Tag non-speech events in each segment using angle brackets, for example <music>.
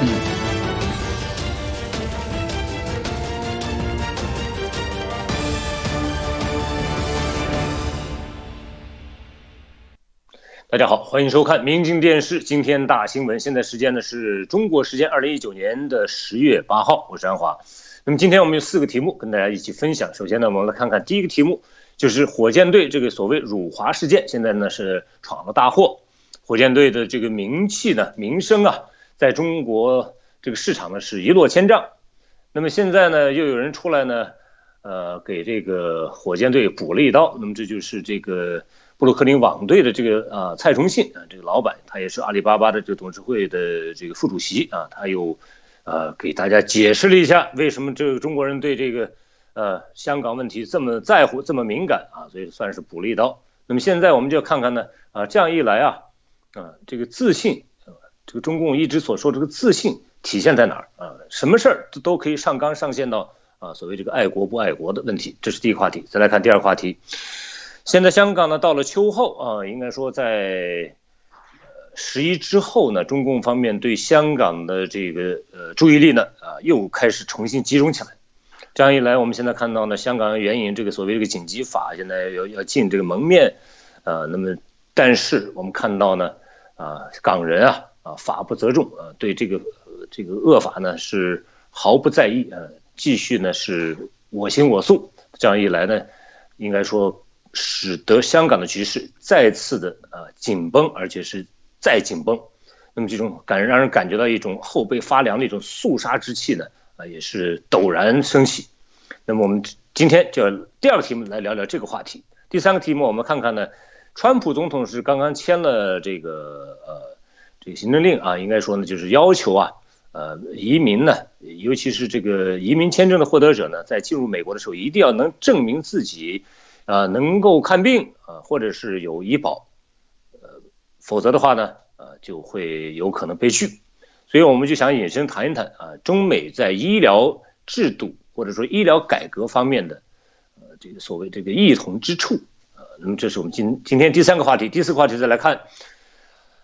嗯。大家好，欢迎收看《明镜电视》。今天大新闻，现在时间呢是中国时间二零一九年的十月八号，我是安华。那么今天我们有四个题目跟大家一起分享。首先呢，我们来看看第一个题目，就是火箭队这个所谓辱华事件，现在呢是闯了大祸，火箭队的这个名气呢、名声啊。在中国这个市场呢，是一落千丈。那么现在呢，又有人出来呢，呃，给这个火箭队补了一刀。那么这就是这个布鲁克林网队的这个啊蔡崇信啊这个老板，他也是阿里巴巴的这个董事会的这个副主席啊，他又呃，给大家解释了一下为什么这个中国人对这个呃香港问题这么在乎，这么敏感啊，所以算是补了一刀。那么现在我们就要看看呢，啊，这样一来啊，啊，这个自信。这个中共一直所说这个自信体现在哪儿啊？什么事儿都都可以上纲上线到啊所谓这个爱国不爱国的问题，这是第一个话题。再来看第二个话题，现在香港呢到了秋后啊，应该说在十一之后呢，中共方面对香港的这个呃注意力呢啊又开始重新集中起来。这样一来，我们现在看到呢，香港援引这个所谓这个紧急法，现在要要进这个门面啊，那么但是我们看到呢啊港人啊。啊，法不责众啊，对这个这个恶法呢是毫不在意啊，继续呢是我行我素。这样一来呢，应该说使得香港的局势再次的啊紧绷，而且是再紧绷。那么这种感让人感觉到一种后背发凉的一种肃杀之气呢啊也是陡然升起。那么我们今天就第二个题目来聊聊这个话题。第三个题目我们看看呢，川普总统是刚刚签了这个呃。这个行政令啊，应该说呢，就是要求啊，呃，移民呢，尤其是这个移民签证的获得者呢，在进入美国的时候，一定要能证明自己，啊，能够看病啊，或者是有医保，呃，否则的话呢，呃，就会有可能被拒。所以我们就想引申谈一谈啊，中美在医疗制度或者说医疗改革方面的呃这个所谓这个异同之处，呃，那么这是我们今今天第三个话题，第四个话题再来看。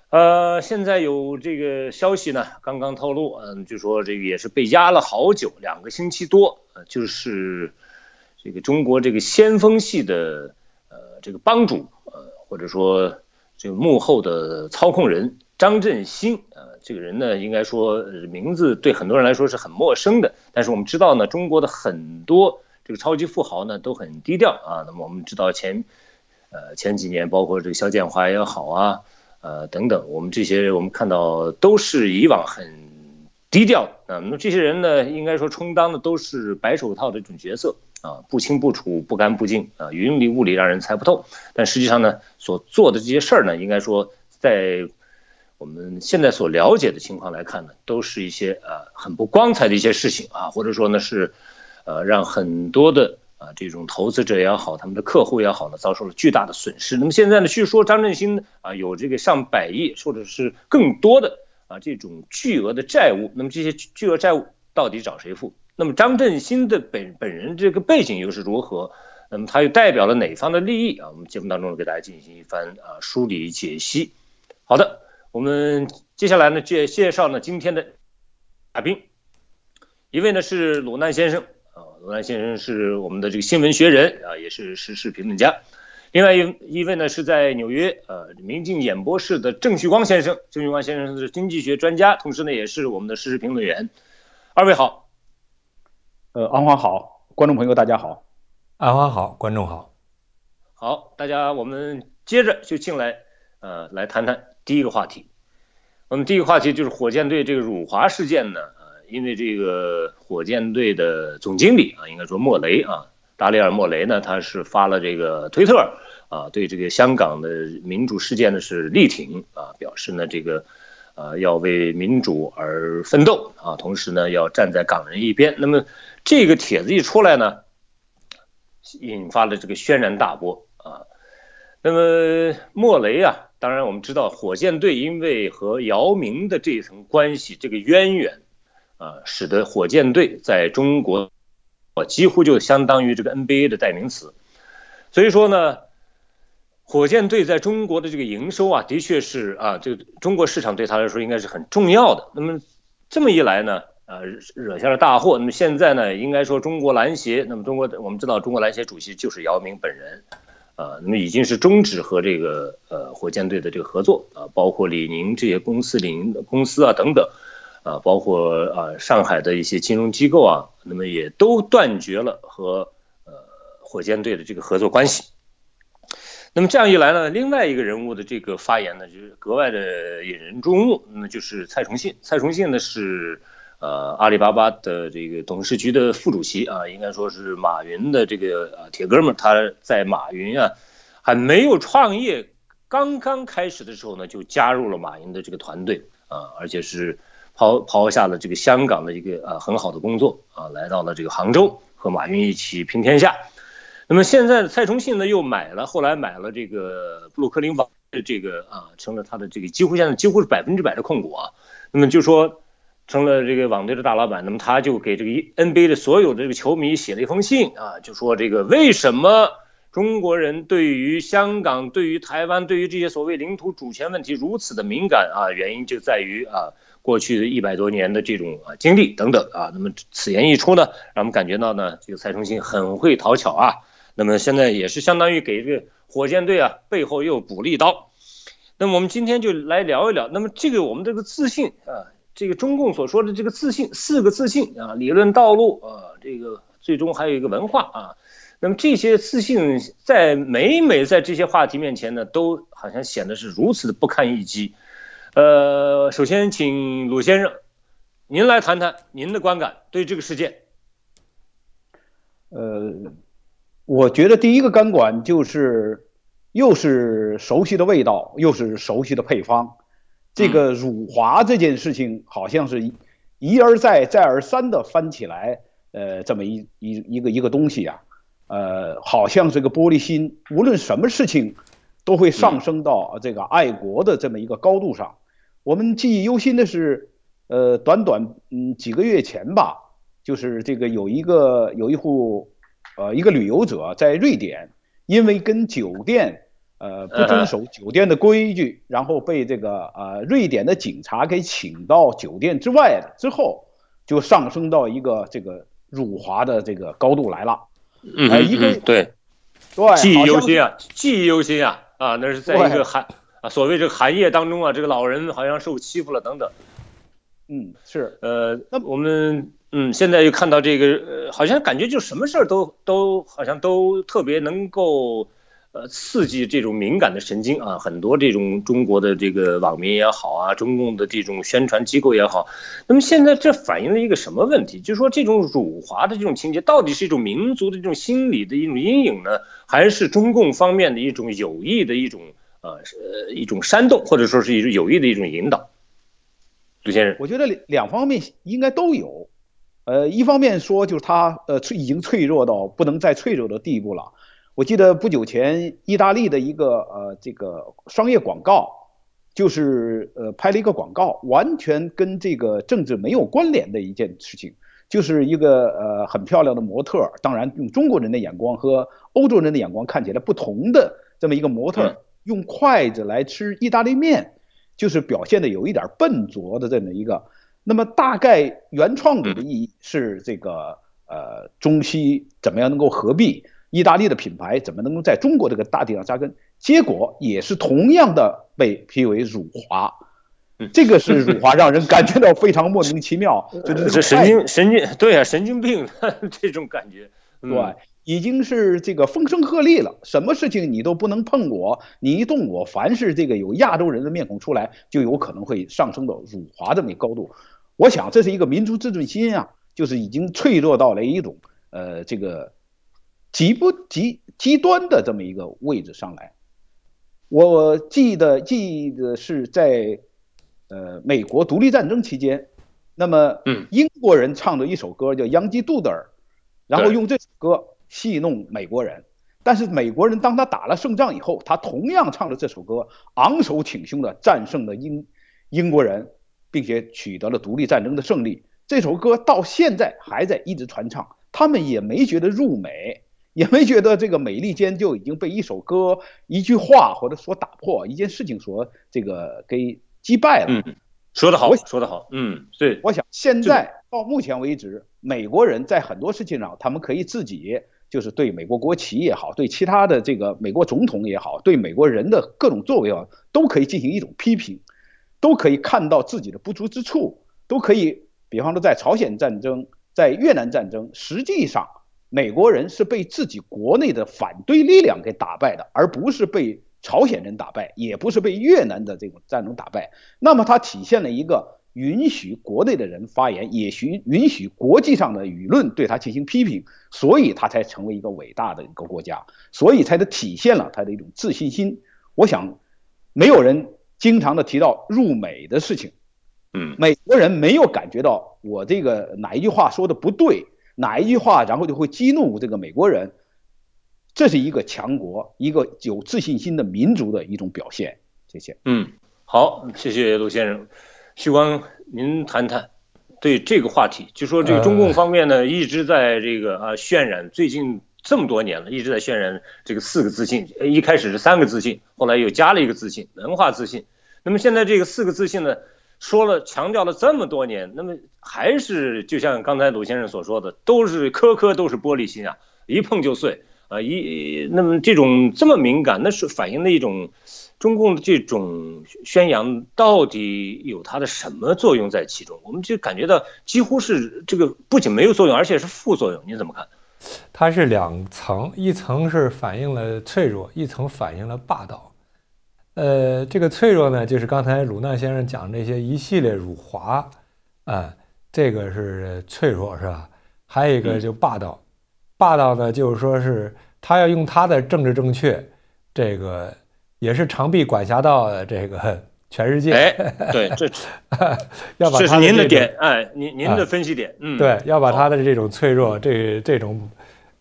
呃，现在有这个消息呢，刚刚透露，嗯，据说这个也是被压了好久，两个星期多，就是这个中国这个先锋系的呃这个帮主，呃或者说这个幕后的操控人张振兴，呃，这个人呢，应该说名字对很多人来说是很陌生的，但是我们知道呢，中国的很多这个超级富豪呢都很低调啊，那么我们知道前呃前几年包括这个肖建华也好啊。呃，等等，我们这些我们看到都是以往很低调，啊。那么这些人呢，应该说充当的都是白手套的这种角色啊，不清不楚，不干不净啊，云里雾里让人猜不透。但实际上呢，所做的这些事儿呢，应该说在我们现在所了解的情况来看呢，都是一些呃很不光彩的一些事情啊，或者说呢是，呃让很多的。啊，这种投资者也好，他们的客户也好呢，遭受了巨大的损失。那么现在呢，据说张振兴啊有这个上百亿，或者是更多的啊这种巨额的债务。那么这些巨额债务到底找谁付？那么张振兴的本本人这个背景又是如何？那么他又代表了哪方的利益啊？我们节目当中给大家进行一番啊梳理解析。好的，我们接下来呢介介绍呢今天的嘉宾，一位呢是鲁南先生。罗兰先生是我们的这个新闻学人啊，也是时事评论家。另外一一位呢是在纽约呃明镜演播室的郑旭光先生，郑旭光先生是经济学专家，同时呢也是我们的时事评论员。二位好，呃安华好，观众朋友大家好，安华好，观众好。好，大家我们接着就进来呃来谈谈第一个话题。我们第一个话题就是火箭队这个辱华事件呢。因为这个火箭队的总经理啊，应该说莫雷啊，达里尔莫雷呢，他是发了这个推特啊，对这个香港的民主事件呢是力挺啊，表示呢这个啊要为民主而奋斗啊，同时呢要站在港人一边。那么这个帖子一出来呢，引发了这个轩然大波啊。那么莫雷啊，当然我们知道火箭队因为和姚明的这一层关系，这个渊源。啊，使得火箭队在中国，几乎就相当于这个 NBA 的代名词。所以说呢，火箭队在中国的这个营收啊，的确是啊，这个中国市场对他来说应该是很重要的。那么这么一来呢，呃，惹下了大祸。那么现在呢，应该说中国篮协，那么中国我们知道，中国篮协主席就是姚明本人，呃，那么已经是终止和这个呃火箭队的这个合作啊，包括李宁这些公司、李宁的公司啊等等。啊，包括啊上海的一些金融机构啊，那么也都断绝了和呃火箭队的这个合作关系。那么这样一来呢，另外一个人物的这个发言呢，就是格外的引人注目，那就是蔡崇信。蔡崇信呢是呃阿里巴巴的这个董事局的副主席啊，应该说是马云的这个啊铁哥们儿。他在马云啊还没有创业刚刚开始的时候呢，就加入了马云的这个团队啊，而且是。抛抛下了这个香港的一个呃很好的工作啊，来到了这个杭州和马云一起拼天下，那么现在的蔡崇信呢又买了，后来买了这个布鲁克林网的这个啊，成了他的这个几乎现在几乎是百分之百的控股啊，那么就说成了这个网队的大老板，那么他就给这个 NBA 的所有的这个球迷写了一封信啊，就说这个为什么中国人对于香港、对于台湾、对于这些所谓领土主权问题如此的敏感啊，原因就在于啊。过去的一百多年的这种啊经历等等啊，那么此言一出呢，让我们感觉到呢，这个蔡崇信很会讨巧啊。那么现在也是相当于给这个火箭队啊背后又补了一刀。那么我们今天就来聊一聊，那么这个我们这个自信啊，这个中共所说的这个自信四个自信啊，理论道路啊，这个最终还有一个文化啊，那么这些自信在每每在这些话题面前呢，都好像显得是如此的不堪一击。呃，首先请鲁先生，您来谈谈您的观感对这个事件。呃，我觉得第一个钢管就是，又是熟悉的味道，又是熟悉的配方。这个辱华这件事情，好像是一而再、再而三的翻起来。呃，这么一、一、一个、一个东西呀，呃，好像是个玻璃心。无论什么事情，都会上升到这个爱国的这么一个高度上。我们记忆犹新的是，呃，短短嗯几个月前吧，就是这个有一个有一户，呃，一个旅游者在瑞典，因为跟酒店呃不遵守酒店的规矩，然后被这个呃瑞典的警察给请到酒店之外，了，之后就上升到一个这个辱华的这个高度来了。嗯，对，对，记忆犹新啊，记忆犹新啊啊，那是在一个还。啊，所谓这个寒夜当中啊，这个老人好像受欺负了等等。嗯，是，呃，那我们嗯，现在又看到这个，呃，好像感觉就什么事儿都都好像都特别能够呃刺激这种敏感的神经啊，很多这种中国的这个网民也好啊，中共的这种宣传机构也好，那么现在这反映了一个什么问题？就是说这种辱华的这种情节，到底是一种民族的这种心理的一种阴影呢，还是中共方面的一种有意的一种？呃，是一种煽动，或者说是一种有意的一种引导，杜先生，我觉得两方面应该都有，呃，一方面说就是他呃，已经脆弱到不能再脆弱的地步了。我记得不久前意大利的一个呃，这个商业广告，就是呃，拍了一个广告，完全跟这个政治没有关联的一件事情，就是一个呃，很漂亮的模特，当然用中国人的眼光和欧洲人的眼光看起来不同的这么一个模特。用筷子来吃意大利面，就是表现的有一点笨拙的这么一个。那么大概原创者的意义是这个，呃，中西怎么样能够合璧？意大利的品牌怎么能够在中国这个大地上扎根？结果也是同样的被批为辱华，这个是辱华，让人感觉到非常莫名其妙。<laughs> 就这神经神经，对啊，神经病 <laughs> 这种感觉，对。已经是这个风声鹤唳了，什么事情你都不能碰我，你一动我，凡是这个有亚洲人的面孔出来，就有可能会上升到辱华这么高度。我想这是一个民族自尊心啊，就是已经脆弱到了一种呃这个极不极极端的这么一个位置上来。我记得记得是在呃美国独立战争期间，那么嗯英国人唱的一首歌叫《央基杜德尔》，然后用这首歌。戏弄美国人，但是美国人当他打了胜仗以后，他同样唱了这首歌，昂首挺胸地战胜了英英国人，并且取得了独立战争的胜利。这首歌到现在还在一直传唱，他们也没觉得入美，也没觉得这个美利坚就已经被一首歌、一句话或者所打破，一件事情所这个给击败了。嗯，说得好，说得好，嗯，对。我想现在到目前为止，美国人在很多事情上，他们可以自己。就是对美国国旗也好，对其他的这个美国总统也好，对美国人的各种作为啊，都可以进行一种批评，都可以看到自己的不足之处，都可以，比方说在朝鲜战争、在越南战争，实际上美国人是被自己国内的反对力量给打败的，而不是被朝鲜人打败，也不是被越南的这种战争打败。那么它体现了一个。允许国内的人发言，也允允许国际上的舆论对他进行批评，所以他才成为一个伟大的一个国家，所以才能体现了他的一种自信心。我想，没有人经常的提到入美的事情，嗯，美国人没有感觉到我这个哪一句话说的不对，哪一句话然后就会激怒这个美国人，这是一个强国、一个有自信心的民族的一种表现。谢谢。嗯，好，谢谢陆先生。徐光，您谈谈，对这个话题，就说这个中共方面呢，一直在这个啊渲染，最近这么多年了，一直在渲染这个四个自信，一开始是三个自信，后来又加了一个自信，文化自信。那么现在这个四个自信呢，说了强调了这么多年，那么还是就像刚才鲁先生所说的，都是颗颗都是玻璃心啊，一碰就碎啊，一那么这种这么敏感，那是反映的一种。中共的这种宣扬到底有它的什么作用在其中？我们就感觉到几乎是这个不仅没有作用，而且是副作用。你怎么看？它是两层，一层是反映了脆弱，一层反映了霸道。呃，这个脆弱呢，就是刚才鲁纳先生讲那些一系列辱华啊，这个是脆弱，是吧？还有一个就霸道，霸道呢，就是说是他要用他的政治正确，这个。也是长臂管辖到这个 <laughs> 全世界。哎，<laughs> 对，这要把这是您的点，哎，您您的分析点，嗯，对，要把他的这种脆弱，这这种，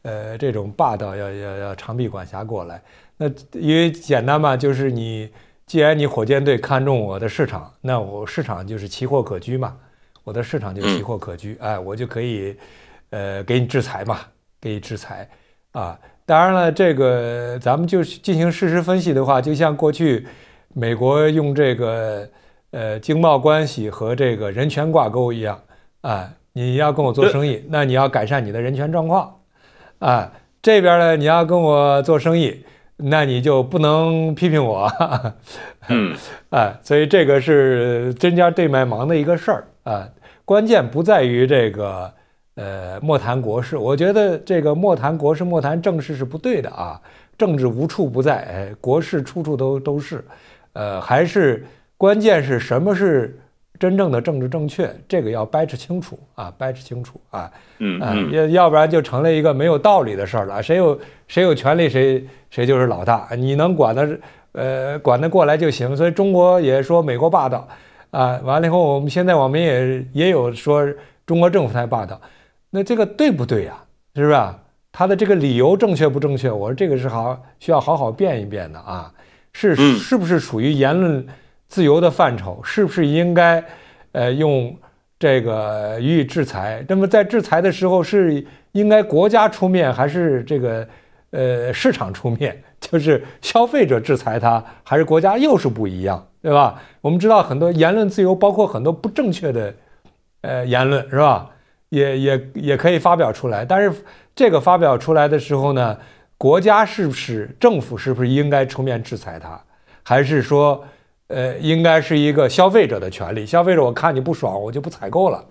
呃，这种霸道要要要长臂管辖过来。那因为简单嘛，就是你既然你火箭队看中我的市场，那我市场就是奇货可居嘛，我的市场就奇货可居，哎，我就可以，呃，给你制裁嘛，给你制裁，啊。当然了，这个咱们就进行事实分析的话，就像过去美国用这个呃经贸关系和这个人权挂钩一样啊，你要跟我做生意，那你要改善你的人权状况啊；这边呢，你要跟我做生意，那你就不能批评我，<laughs> 嗯啊，所以这个是针尖对麦芒的一个事儿啊，关键不在于这个。呃，莫谈国事，我觉得这个莫谈国事、莫谈政事是不对的啊。政治无处不在，哎，国事处处都都是。呃，还是关键是什么是真正的政治正确，这个要掰扯清楚啊，掰扯清楚啊。嗯嗯，要要不然就成了一个没有道理的事儿了谁有谁有权利，谁谁就是老大，你能管得呃管得过来就行。所以中国也说美国霸道啊，完了以后，我们现在我们也也有说中国政府太霸道。那这个对不对呀？是不是？他的这个理由正确不正确？我说这个是好需要好好辩一辩的啊。是是不是属于言论自由的范畴？是不是应该，呃，用这个予以制裁？那么在制裁的时候是应该国家出面，还是这个呃市场出面？<laughs> 就是消费者制裁他，还是国家又是不一样，对吧？我们知道很多言论自由包括很多不正确的，呃，言论是吧？也也也可以发表出来，但是这个发表出来的时候呢，国家是不是政府是不是应该出面制裁他，还是说，呃，应该是一个消费者的权利？消费者我看你不爽，我就不采购了。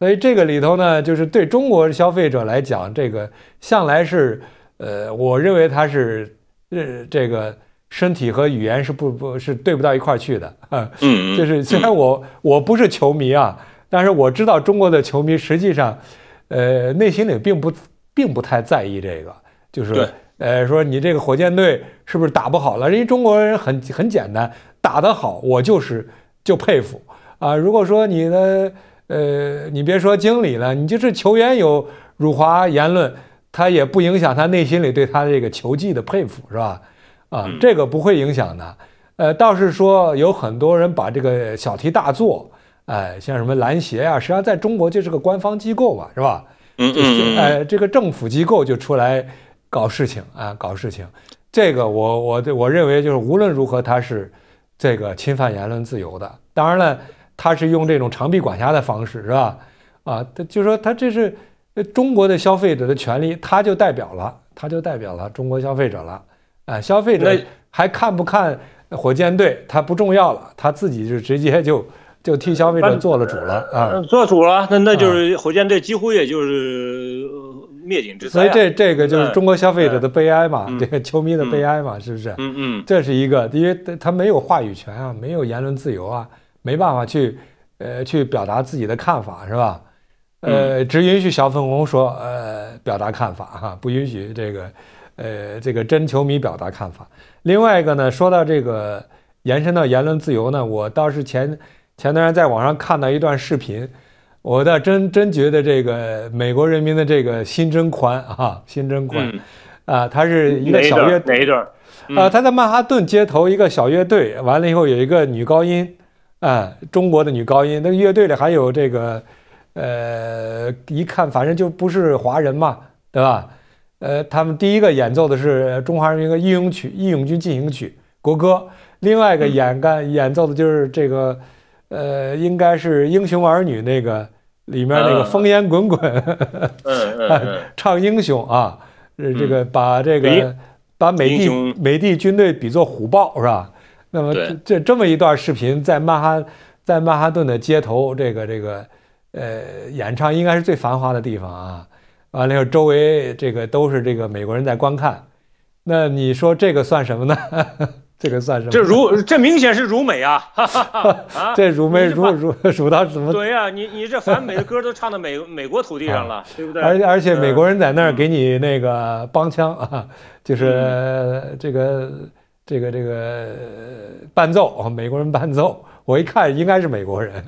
所以这个里头呢，就是对中国消费者来讲，这个向来是，呃，我认为他是，呃，这个身体和语言是不不是对不到一块儿去的 <laughs> 嗯。就是虽然我我不是球迷啊。但是我知道中国的球迷实际上，呃，内心里并不并不太在意这个，就是呃，说你这个火箭队是不是打不好了？人家中国人很很简单，打得好，我就是就佩服啊。如果说你的呃，你别说经理了，你就是球员有辱华言论，他也不影响他内心里对他这个球技的佩服，是吧？啊，这个不会影响的。呃，倒是说有很多人把这个小题大做。哎，像什么篮协呀，实际上在中国就是个官方机构嘛，是吧？嗯嗯就是哎，这个政府机构就出来搞事情啊，搞事情。这个我我我认为就是无论如何它是这个侵犯言论自由的。当然了，它是用这种长臂管辖的方式，是吧？啊，它就说它这是中国的消费者的权利，它就代表了，它就代表了中国消费者了。啊，消费者还看不看火箭队，它不重要了，他自己就直接就。就替消费者做了主了啊！做主了，那那就是火箭队几乎也就是灭顶之灾。所以这这个就是中国消费者的悲哀嘛，这个 <laughs> 球迷的悲哀嘛，是不是？嗯嗯，这是一个，因为他没有话语权啊，没有言论自由啊，没办法去呃去表达自己的看法，是吧？呃，只允许小粉红说呃表达看法哈，不允许这个呃这个真球迷表达看法。另外一个呢，说到这个延伸到言论自由呢，我倒是前。前段时间在网上看到一段视频，我倒真真觉得这个美国人民的这个心真宽啊，心真宽啊！他是一个小乐哪一段啊？他在曼哈顿街头一个小乐队，完了以后有一个女高音啊，中国的女高音。那乐队里还有这个，呃，一看反正就不是华人嘛，对吧？呃，他们第一个演奏的是中华人民的义勇曲《义勇军进行曲》国歌，另外一个演干演奏的就是这个。呃，应该是《英雄儿女》那个里面那个“烽烟滚滚 <laughs> ”，嗯，唱英雄啊，这个把这个把美帝美帝军队比作虎豹是吧？那么这这么一段视频在曼哈在曼哈顿的街头，这个这个呃，演唱应该是最繁华的地方啊。完了以后，周围这个都是这个美国人在观看。那你说这个算什么呢？这个算么？这如这明显是如美啊，<laughs> 这如美如如如到怎么对呀？你你这反美的歌都唱到美 <laughs> 美国土地上了，对不对？而而且美国人在那儿给你那个帮腔啊，就是这个这个这个伴奏，美国人伴奏。我一看应该是美国人，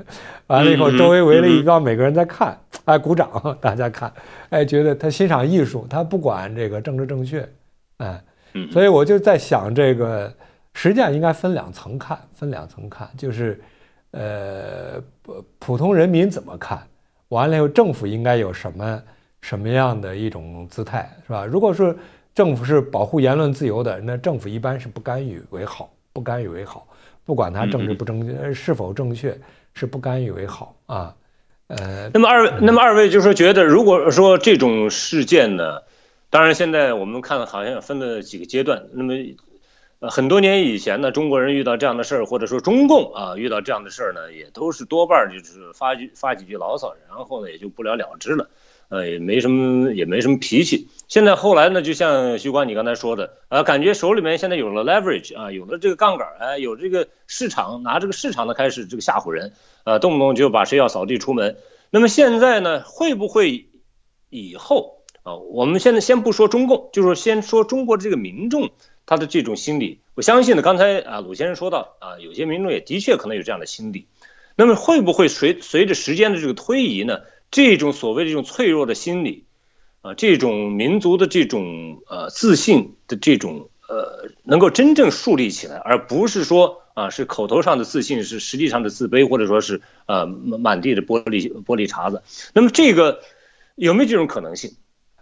完了以后周围围了一帮美国人在看，哎鼓掌，<laughs> 大家看，哎觉得他欣赏艺术，他不管这个政治正确，哎，嗯，所以我就在想这个。实际上应该分两层看，分两层看，就是，呃，普普通人民怎么看，完了以后，政府应该有什么什么样的一种姿态，是吧？如果说政府是保护言论自由的，那政府一般是不干预为好，不干预为好，不管它政治不正确，是否正确，是不干预为好啊。呃，那么二位，那么二位就是觉得，如果说这种事件呢，当然现在我们看好像分了几个阶段，那么。呃，很多年以前呢，中国人遇到这样的事儿，或者说中共啊遇到这样的事儿呢，也都是多半就是发句发几句牢骚，然后呢也就不了了之了，呃，也没什么也没什么脾气。现在后来呢，就像徐光你刚才说的，啊，感觉手里面现在有了 leverage 啊，有了这个杠杆，哎，有这个市场，拿这个市场的开始这个吓唬人，呃，动不动就把谁要扫地出门。那么现在呢，会不会以后啊？我们现在先不说中共，就是先说中国的这个民众。他的这种心理，我相信呢。刚才啊，鲁先生说到啊，有些民众也的确可能有这样的心理。那么会不会随随着时间的这个推移呢，这种所谓的这种脆弱的心理啊，这种民族的这种呃自信的这种呃，能够真正树立起来，而不是说啊是口头上的自信，是实际上的自卑，或者说是呃满地的玻璃玻璃碴子。那么这个有没有这种可能性？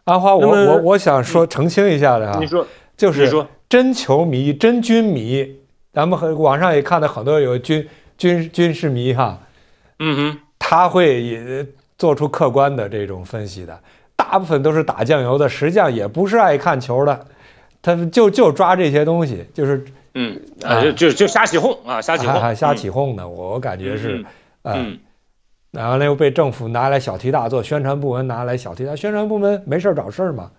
阿花，我我我想说澄清一下的啊，你说就是你说。真球迷、真军迷，咱们和网上也看到很多有军军军事迷哈，嗯哼，他会也做出客观的这种分析的。大部分都是打酱油的，实际上也不是爱看球的，他就就抓这些东西，就是嗯啊，就就瞎起哄啊，瞎起哄，瞎起哄的。我感觉是，嗯，然后呢又被政府拿来小题大做，宣传部门拿来小题大，宣传部门没事儿找事儿嘛，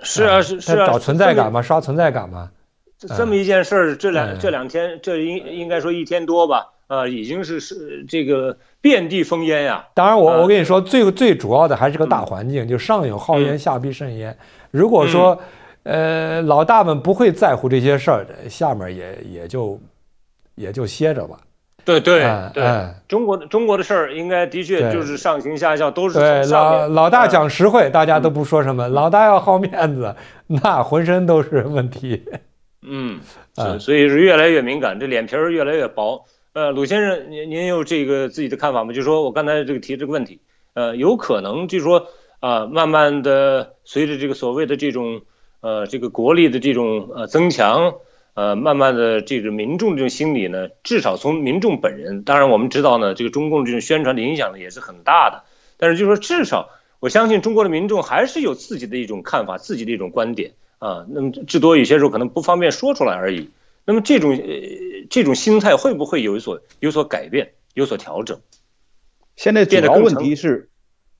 是啊是是啊，找存在感嘛，刷存在感嘛。这么一件事儿，这两这两天，这应应该说一天多吧，啊，已经是是这个遍地烽烟呀。当然，我我跟你说，最最主要的还是个大环境，就上有好言，下必甚焉。如果说，呃，老大们不会在乎这些事儿，下面也也就也就歇着吧。对对对，中国的中国的事儿，应该的确就是上行下效，都是老老大讲实惠，大家都不说什么。老大要好面子，那浑身都是问题。嗯，啊，所以是越来越敏感，这脸皮儿越来越薄。呃，鲁先生，您您有这个自己的看法吗？就说我刚才这个提这个问题，呃，有可能就是说啊，慢慢的随着这个所谓的这种呃这个国力的这种呃增强，呃，慢慢的这个民众这种心理呢，至少从民众本人，当然我们知道呢，这个中共这种宣传的影响呢也是很大的，但是就是说，至少我相信中国的民众还是有自己的一种看法，自己的一种观点。啊，那么至多有些时候可能不方便说出来而已。那么这种呃这种心态会不会有所有所改变、有所调整？现在主要问题是，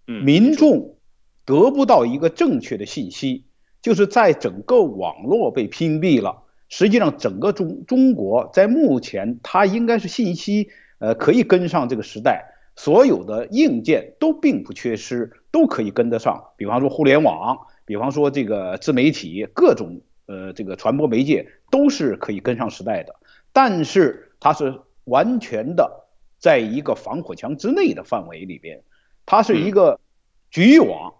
民众得不到一个正确的信息，就是在整个网络被屏蔽了。实际上，整个中中国在目前它应该是信息呃可以跟上这个时代，所有的硬件都并不缺失，都可以跟得上。比方说互联网。比方说，这个自媒体各种呃，这个传播媒介都是可以跟上时代的，但是它是完全的在一个防火墙之内的范围里边，它是一个局域网，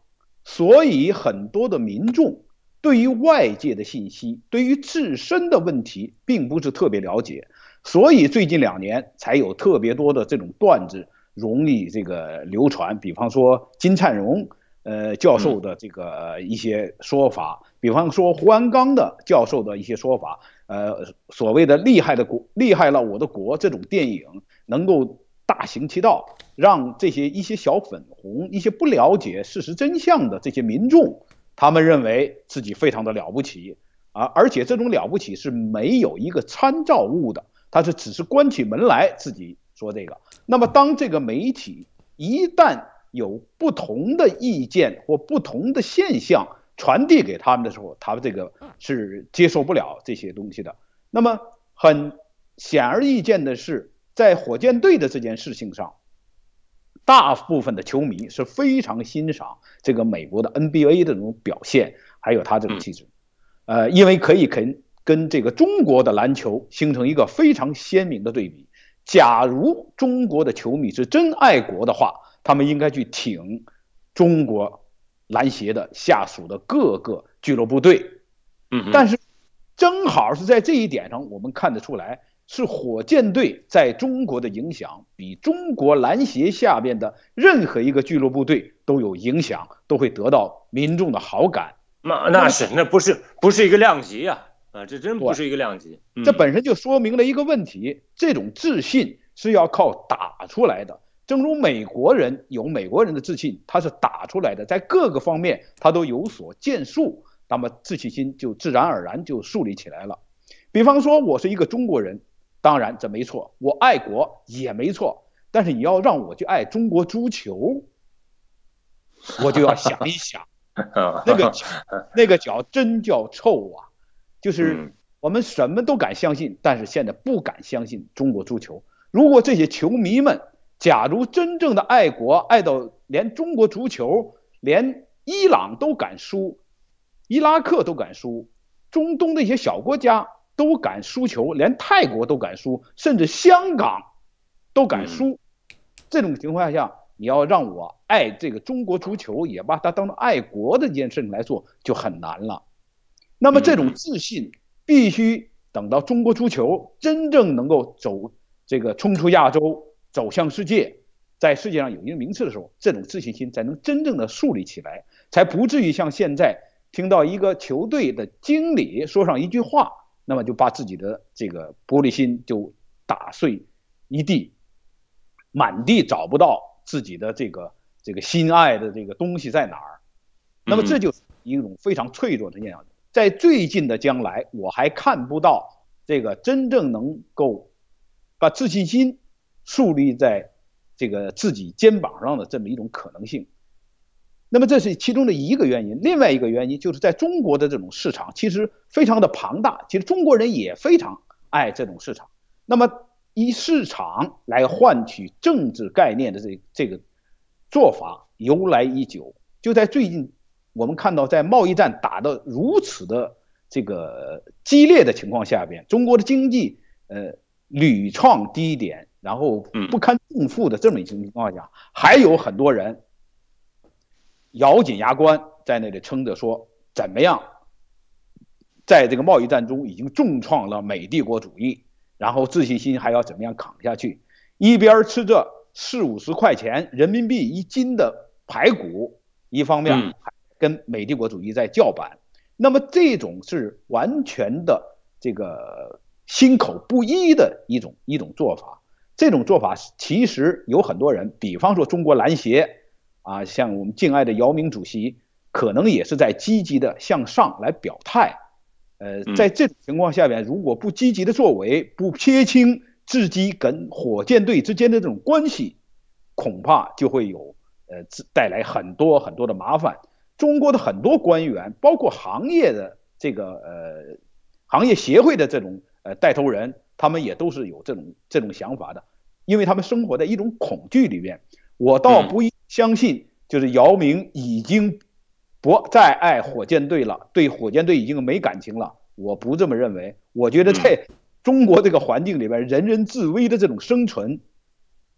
所以很多的民众对于外界的信息，对于自身的问题并不是特别了解，所以最近两年才有特别多的这种段子容易这个流传，比方说金灿荣。呃，教授的这个一些说法，比方说胡安刚的教授的一些说法，呃，所谓的厉害的国厉害了，我的国这种电影能够大行其道，让这些一些小粉红、一些不了解事实真相的这些民众，他们认为自己非常的了不起啊，而且这种了不起是没有一个参照物的，他是只是关起门来自己说这个。那么当这个媒体一旦，有不同的意见或不同的现象传递给他们的时候，他们这个是接受不了这些东西的。那么很显而易见的是，在火箭队的这件事情上，大部分的球迷是非常欣赏这个美国的 NBA 的这种表现，还有他这种气质，呃，因为可以跟跟这个中国的篮球形成一个非常鲜明的对比。假如中国的球迷是真爱国的话。他们应该去挺中国篮协的下属的各个俱乐部队，嗯，但是正好是在这一点上，我们看得出来，是火箭队在中国的影响比中国篮协下边的任何一个俱乐部队都有影响，都会得到民众的好感。那那是那不是不是一个量级呀？啊，这真不是一个量级。这本身就说明了一个问题：这种自信是要靠打出来的。正如美国人有美国人的自信，他是打出来的，在各个方面他都有所建树，那么自信心就自然而然就树立起来了。比方说我是一个中国人，当然这没错，我爱国也没错，但是你要让我去爱中国足球，我就要想一想，<laughs> 那个那个脚真叫臭啊！就是我们什么都敢相信，但是现在不敢相信中国足球。如果这些球迷们。假如真正的爱国爱到连中国足球、连伊朗都敢输，伊拉克都敢输，中东的一些小国家都敢输球，连泰国都敢输，甚至香港都敢输，这种情况下，你要让我爱这个中国足球，也把它当做爱国的一件事情来做，就很难了。那么这种自信必须等到中国足球真正能够走这个冲出亚洲。走向世界，在世界上有一个名次的时候，这种自信心才能真正的树立起来，才不至于像现在听到一个球队的经理说上一句话，那么就把自己的这个玻璃心就打碎一地，满地找不到自己的这个这个心爱的这个东西在哪儿，那么这就是一种非常脆弱的念想。在最近的将来，我还看不到这个真正能够把自信心。树立在，这个自己肩膀上的这么一种可能性，那么这是其中的一个原因。另外一个原因就是在中国的这种市场其实非常的庞大，其实中国人也非常爱这种市场。那么以市场来换取政治概念的这这个做法由来已久。就在最近，我们看到在贸易战打得如此的这个激烈的情况下边，中国的经济呃屡创低点。然后不堪重负的这么一种情况下，还有很多人咬紧牙关在那里撑着，说怎么样在这个贸易战中已经重创了美帝国主义，然后自信心还要怎么样扛下去？一边吃着四五十块钱人民币一斤的排骨，一方面还跟美帝国主义在叫板。那么这种是完全的这个心口不一的一种一种做法。这种做法其实有很多人，比方说中国篮协，啊，像我们敬爱的姚明主席，可能也是在积极的向上来表态。呃，在这种情况下边，如果不积极的作为，不撇清自己跟火箭队之间的这种关系，恐怕就会有呃，带来很多很多的麻烦。中国的很多官员，包括行业的这个呃行业协会的这种呃带头人。他们也都是有这种这种想法的，因为他们生活在一种恐惧里面。我倒不相信，就是姚明已经不再爱火箭队了，对火箭队已经没感情了。我不这么认为。我觉得在中国这个环境里边，人人自危的这种生存，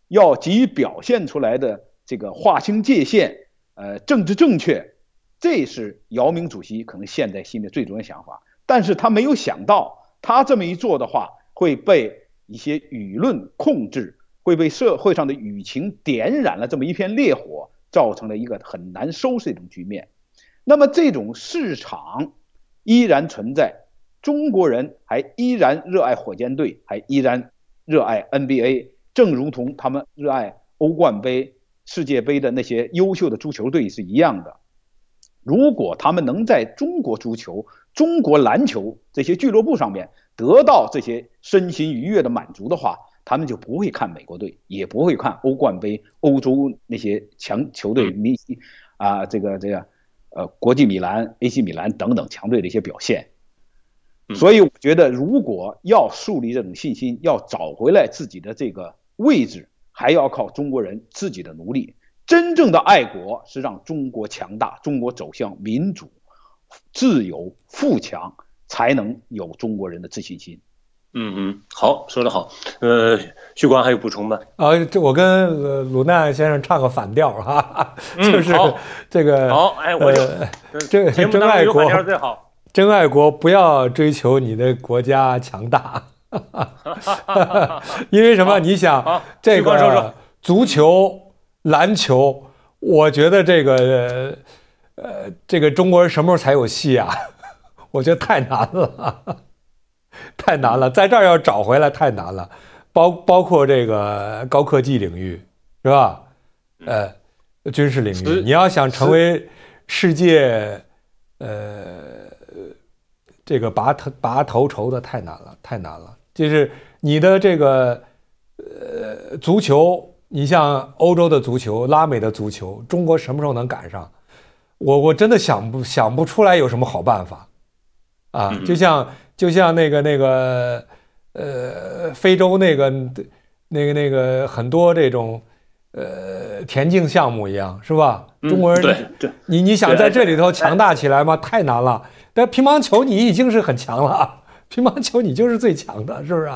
要急于表现出来的这个划清界限，呃，政治正确，这是姚明主席可能现在心里最重要的想法。但是他没有想到，他这么一做的话。会被一些舆论控制，会被社会上的舆情点燃了这么一片烈火，造成了一个很难收拾的局面。那么，这种市场依然存在，中国人还依然热爱火箭队，还依然热爱 NBA，正如同他们热爱欧冠杯、世界杯的那些优秀的足球队是一样的。如果他们能在中国足球、中国篮球这些俱乐部上面，得到这些身心愉悦的满足的话，他们就不会看美国队，也不会看欧冠杯、欧洲那些强球队，星啊，这个这个，呃，国际米兰、AC 米兰等等强队的一些表现。所以，我觉得，如果要树立这种信心，要找回来自己的这个位置，还要靠中国人自己的努力。真正的爱国是让中国强大，中国走向民主、自由、富强。才能有中国人的自信心。嗯嗯，好，说得好。呃，旭光还有补充吗？啊，这我跟鲁纳先生唱个反调哈，就是这个。好，哎，我这真爱国最好。<laughs> 真爱国，不要追求你的国家强大。哈哈哈哈哈！因为什么？你想，这个足球、篮球，我觉得这个，呃，这个中国人什么时候才有戏啊？我觉得太难了，太难了，在这儿要找回来太难了，包包括这个高科技领域，是吧？呃，军事领域，你要想成为世界，呃，这个拔头拔头筹的，太难了，太难了。就是你的这个，呃，足球，你像欧洲的足球、拉美的足球，中国什么时候能赶上？我我真的想不想不出来有什么好办法。啊，就像就像那个那个，呃，非洲那个那个那个很多这种，呃，田径项目一样，是吧？中国人，对对，你你想在这里头强大起来吗？太难了。但乒乓球你已经是很强了，乒乓球你就是最强的，是不是？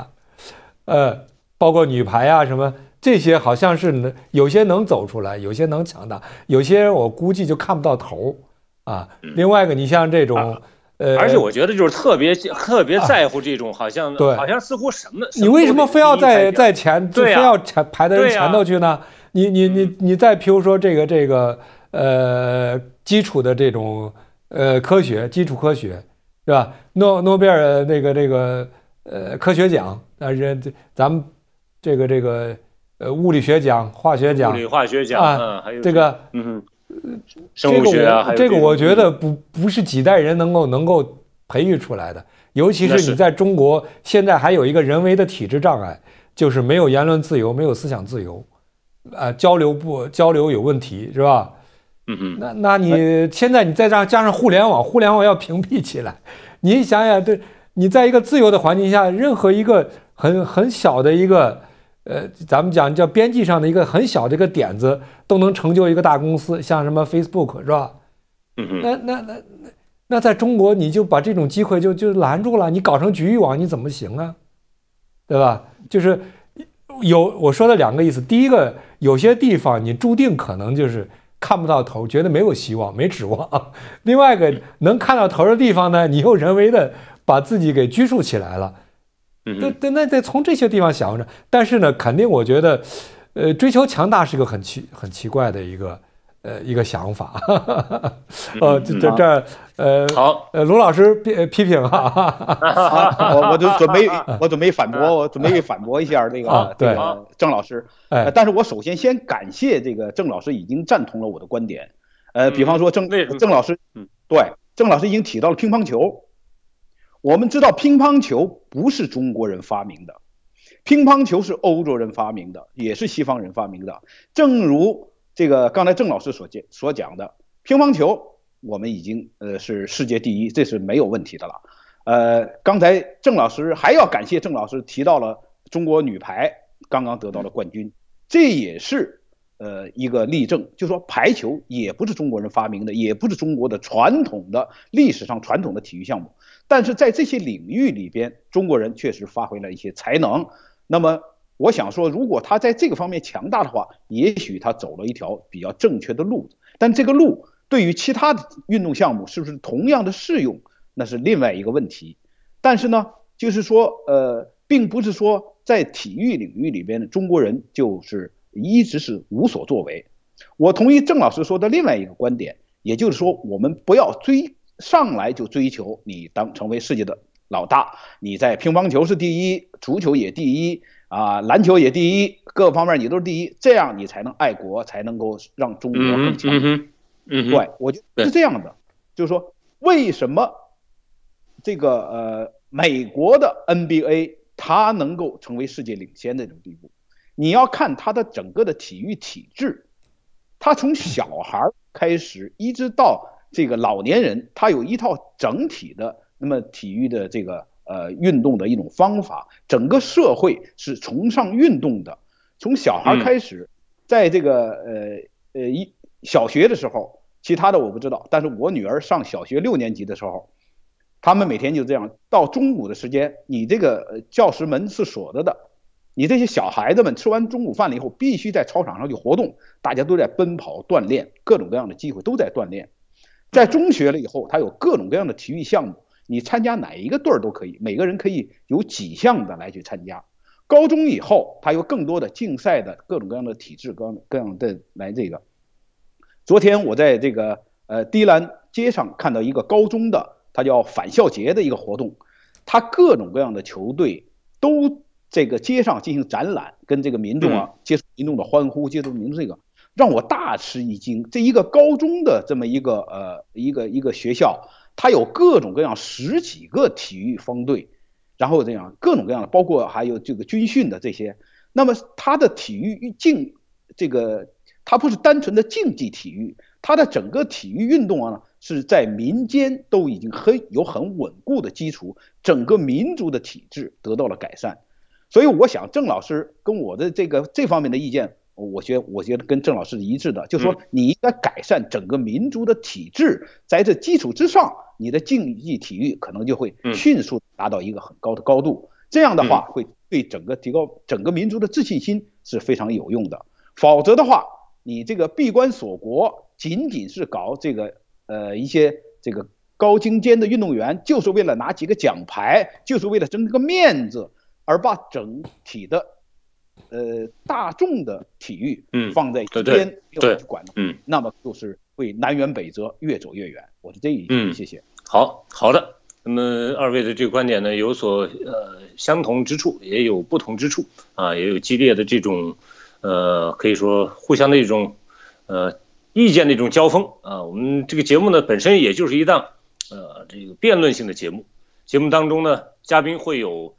呃，包括女排啊什么这些，好像是能有些能走出来，有些能强大，有些我估计就看不到头啊。另外一个，你像这种。呃，而且我觉得就是特别特别在乎这种，好像对，好像似乎什么。你为什么非要在在前，就非要排排在前头去呢？你你你你再譬如说这个这个呃基础的这种呃科学，基础科学是吧？诺诺贝尔那个那个呃科学奖啊，人这咱们这个这个呃物理学奖、化学奖、物理化学奖啊，还有这个嗯。呃，这个我这个我觉得不不是几代人能够能够培育出来的，尤其是你在中国现在还有一个人为的体制障碍，就是没有言论自由，没有思想自由，啊，交流不交流有问题是吧？嗯嗯，那那你现在你再加加上互联网，互联网要屏蔽起来，你想想，对，你在一个自由的环境下，任何一个很很小的一个。呃，咱们讲叫边际上的一个很小的一个点子，都能成就一个大公司，像什么 Facebook 是吧？嗯那那那那那，在中国你就把这种机会就就拦住了，你搞成局域网你怎么行啊？对吧？就是有我说的两个意思，第一个有些地方你注定可能就是看不到头，觉得没有希望，没指望；<laughs> 另外一个能看到头的地方呢，你又人为的把自己给拘束起来了。嗯，那那得从这些地方想着，但是呢，肯定我觉得，呃，追求强大是一个很奇很奇怪的一个呃一个想法哈 <laughs> 哈，呃，这这，呃，好，呃，卢老师批批评啊，我我就准备，<laughs> 我准备反驳，我准备反驳一下这个这个郑老师。哎，但是我首先先感谢这个郑老师已经赞同了我的观点。呃，比方说郑郑老师，嗯，对，郑老师已经提到了乒乓球。我们知道乒乓球不是中国人发明的，乒乓球是欧洲人发明的，也是西方人发明的。正如这个刚才郑老师所讲所讲的，乒乓球我们已经呃是世界第一，这是没有问题的了。呃，刚才郑老师还要感谢郑老师提到了中国女排刚刚得到了冠军，这也是呃一个例证，就说排球也不是中国人发明的，也不是中国的传统的历史上传统的体育项目。但是在这些领域里边，中国人确实发挥了一些才能。那么，我想说，如果他在这个方面强大的话，也许他走了一条比较正确的路。但这个路对于其他的运动项目是不是同样的适用，那是另外一个问题。但是呢，就是说，呃，并不是说在体育领域里边的中国人就是一直是无所作为。我同意郑老师说的另外一个观点，也就是说，我们不要追。上来就追求你当成为世界的老大，你在乒乓球是第一，足球也第一啊，篮球也第一，各方面你都是第一，这样你才能爱国，才能够让中国更强。嗯嗯对，我觉得是这样的。就是说，为什么这个呃美国的 NBA 它能够成为世界领先的这种地步？你要看它的整个的体育体制，它从小孩开始一直到。这个老年人他有一套整体的那么体育的这个呃运动的一种方法，整个社会是崇尚运动的。从小孩开始，在这个呃呃一小学的时候，其他的我不知道，但是我女儿上小学六年级的时候，他们每天就这样到中午的时间，你这个教室门是锁着的，你这些小孩子们吃完中午饭了以后，必须在操场上去活动，大家都在奔跑锻炼，各种各样的机会都在锻炼。在中学了以后，他有各种各样的体育项目，你参加哪一个队儿都可以，每个人可以有几项的来去参加。高中以后，他有更多的竞赛的各种各样的体制，各种各样的来这个。昨天我在这个呃堤栏街上看到一个高中的，他叫返校节的一个活动，他各种各样的球队都这个街上进行展览，跟这个民众啊接受民众的欢呼，接受民众这个。让我大吃一惊，这一个高中的这么一个呃一个一个学校，它有各种各样十几个体育方队，然后这样各种各样的，包括还有这个军训的这些。那么它的体育竞这个，它不是单纯的竞技体育，它的整个体育运动啊呢是在民间都已经很有很稳固的基础，整个民族的体质得到了改善。所以我想郑老师跟我的这个这方面的意见。我觉我觉得跟郑老师一致的，就是说你应该改善整个民族的体质，在这基础之上，你的竞技体育可能就会迅速达到一个很高的高度。这样的话，会对整个提高整个民族的自信心是非常有用的。否则的话，你这个闭关锁国，仅仅是搞这个呃一些这个高精尖的运动员，就是为了拿几个奖牌，就是为了争这个面子，而把整体的。呃，大众的体育，嗯，放在中要去管嗯，那么就是会南辕北辙，越走越远。我是这一，谢谢。好，好的。那么二位的这个观点呢，有所呃相同之处，也有不同之处啊，也有激烈的这种，呃，可以说互相的一种，呃，意见的一种交锋啊。我们这个节目呢，本身也就是一档，呃，这个辩论性的节目。节目当中呢，嘉宾会有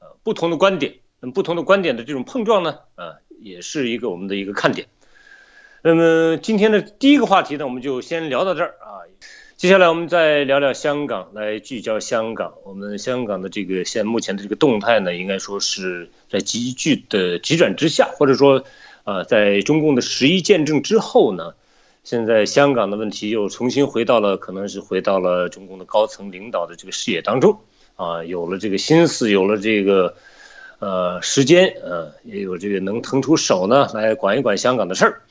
呃不同的观点。不同的观点的这种碰撞呢，啊，也是一个我们的一个看点。那么今天的第一个话题呢，我们就先聊到这儿啊。接下来我们再聊聊香港，来聚焦香港。我们香港的这个现目前的这个动态呢，应该说是在急剧的急转直下，或者说啊，在中共的十一见政之后呢，现在香港的问题又重新回到了可能是回到了中共的高层领导的这个视野当中啊，有了这个心思，有了这个。呃，时间呃，也有这个能腾出手呢来管一管香港的事儿。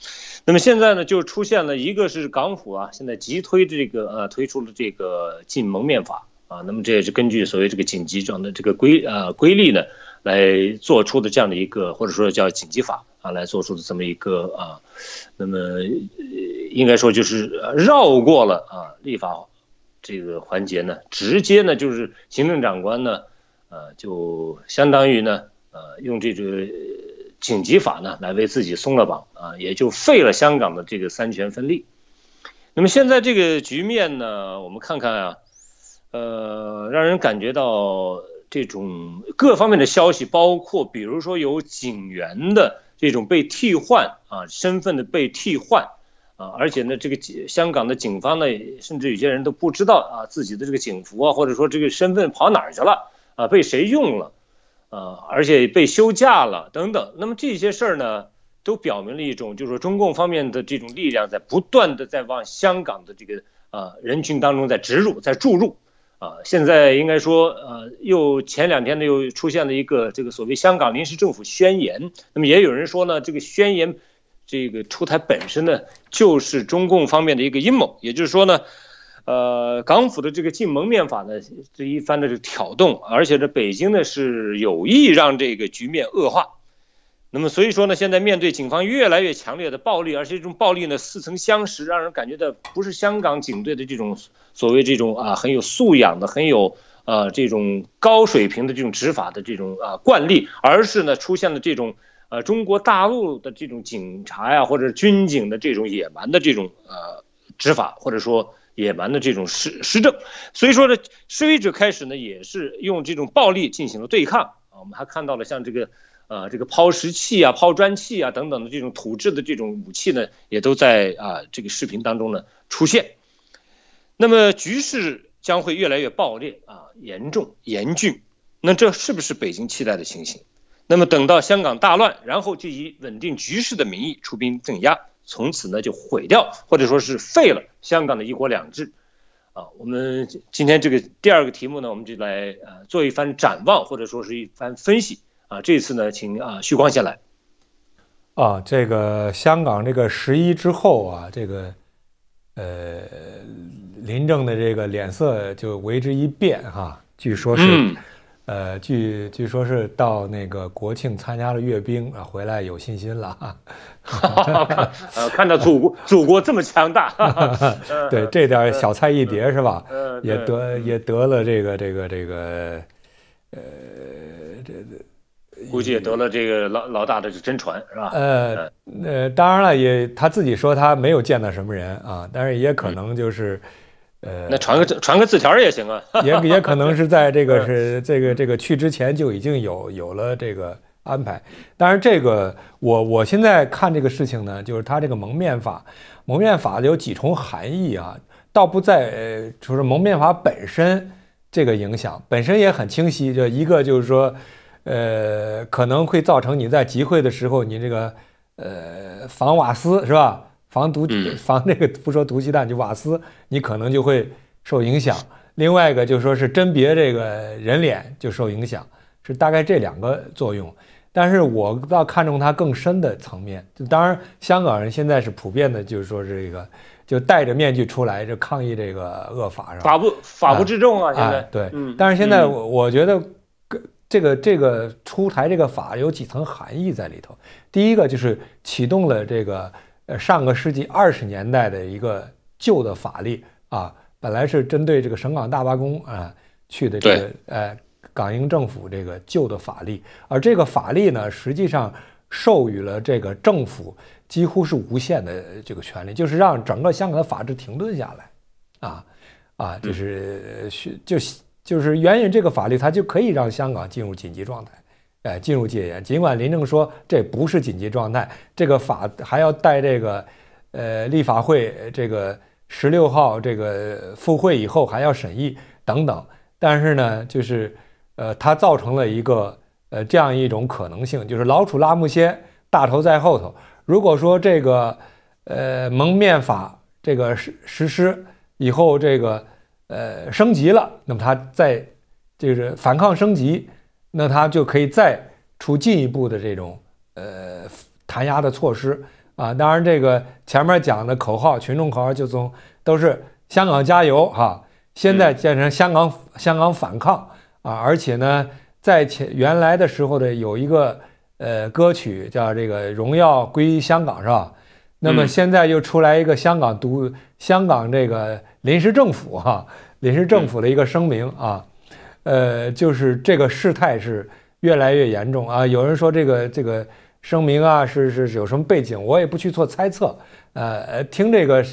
那么现在呢，就出现了一个是港府啊，现在急推这个呃，推出了这个禁蒙面法啊。那么这也是根据所谓这个紧急状的这个规呃规律呢，来做出的这样的一个或者说叫紧急法啊，来做出的这么一个啊，那么应该说就是绕过了啊立法这个环节呢，直接呢就是行政长官呢。呃，就相当于呢，呃，用这个紧急法呢来为自己松了绑啊，也就废了香港的这个三权分立。那么现在这个局面呢，我们看看啊，呃，让人感觉到这种各方面的消息，包括比如说有警员的这种被替换啊，身份的被替换啊，而且呢，这个香港的警方呢，甚至有些人都不知道啊自己的这个警服啊，或者说这个身份跑哪去了。啊，被谁用了？啊，而且被休假了等等。那么这些事儿呢，都表明了一种，就是说中共方面的这种力量在不断的在往香港的这个啊人群当中在植入、在注入。啊，现在应该说，呃，又前两天呢又出现了一个这个所谓香港临时政府宣言。那么也有人说呢，这个宣言，这个出台本身呢，就是中共方面的一个阴谋。也就是说呢。呃，港府的这个禁蒙面法呢，这一番的这个挑动，而且这北京呢是有意让这个局面恶化。那么所以说呢，现在面对警方越来越强烈的暴力，而且这种暴力呢似曾相识，让人感觉到不是香港警队的这种所谓这种啊很有素养的、很有呃这种高水平的这种执法的这种啊惯例，而是呢出现了这种呃中国大陆的这种警察呀或者军警的这种野蛮的这种呃执法，或者说。野蛮的这种施施政，所以说呢，示威者开始呢也是用这种暴力进行了对抗啊。我们还看到了像这个，呃，这个抛石器啊、抛砖器啊等等的这种土制的这种武器呢，也都在啊这个视频当中呢出现。那么局势将会越来越暴烈啊，严重严峻。那这是不是北京期待的情形？那么等到香港大乱，然后就以稳定局势的名义出兵镇压。从此呢就毁掉，或者说是废了香港的一国两制。啊，我们今天这个第二个题目呢，我们就来呃做一番展望，或者说是一番分析。啊，这次呢，请啊旭光先来。啊，这个香港这个十一之后啊，这个呃林郑的这个脸色就为之一变哈，据说。是。呃，据据说，是到那个国庆参加了阅兵啊，回来有信心了，<laughs> 哈哈、呃，看到祖国祖国这么强大，<laughs> 对，这点小菜一碟是吧？也得也得了这个这个这个，呃，这估计也得了这个老老大的真传是吧？呃，呃，当然了，也他自己说他没有见到什么人啊，但是也可能就是。呃，那传个传个字条也行啊，也 <laughs> 也可能是在这个是这个这个去之前就已经有有了这个安排。当然，这个我我现在看这个事情呢，就是他这个蒙面法，蒙面法有几重含义啊，倒不在就是蒙面法本身这个影响本身也很清晰。就一个就是说，呃，可能会造成你在集会的时候你这个呃防瓦斯是吧？防毒 <laughs> 防这个不说毒气弹，就瓦斯，你可能就会受影响。另外一个就说是甄别这个人脸就受影响，是大概这两个作用。但是我倒看重它更深的层面。就当然，香港人现在是普遍的，就是说这个就戴着面具出来就抗议这个恶法是吧？法不法不制众啊！现在对，但是现在我我觉得这个这个出台这个法有几层含义在里头。第一个就是启动了这个。呃，上个世纪二十年代的一个旧的法律啊，本来是针对这个省港大罢工啊去的这个呃港英政府这个旧的法律，而这个法律呢，实际上授予了这个政府几乎是无限的这个权利，就是让整个香港的法治停顿下来，啊啊，就是是就就是源于这个法律，它就可以让香港进入紧急状态。哎，进入戒严，尽管林郑说这不是紧急状态，这个法还要待这个，呃，立法会这个十六号这个复会以后还要审议等等，但是呢，就是，呃，它造成了一个呃这样一种可能性，就是老楚拉木先，大头在后头。如果说这个，呃，蒙面法这个实实施以后这个，呃，升级了，那么它再就是反抗升级。那他就可以再出进一步的这种呃弹压的措施啊！当然，这个前面讲的口号“群众口号就从都是“香港加油”哈。现在变成“香港香港反抗”啊！而且呢，在前原来的时候的有一个呃歌曲叫这个“荣耀归香港”是吧？那么现在又出来一个“香港独香港这个临时政府”哈，临时政府的一个声明啊。呃，就是这个事态是越来越严重啊。有人说这个这个声明啊，是是有什么背景，我也不去做猜测。呃呃，听这个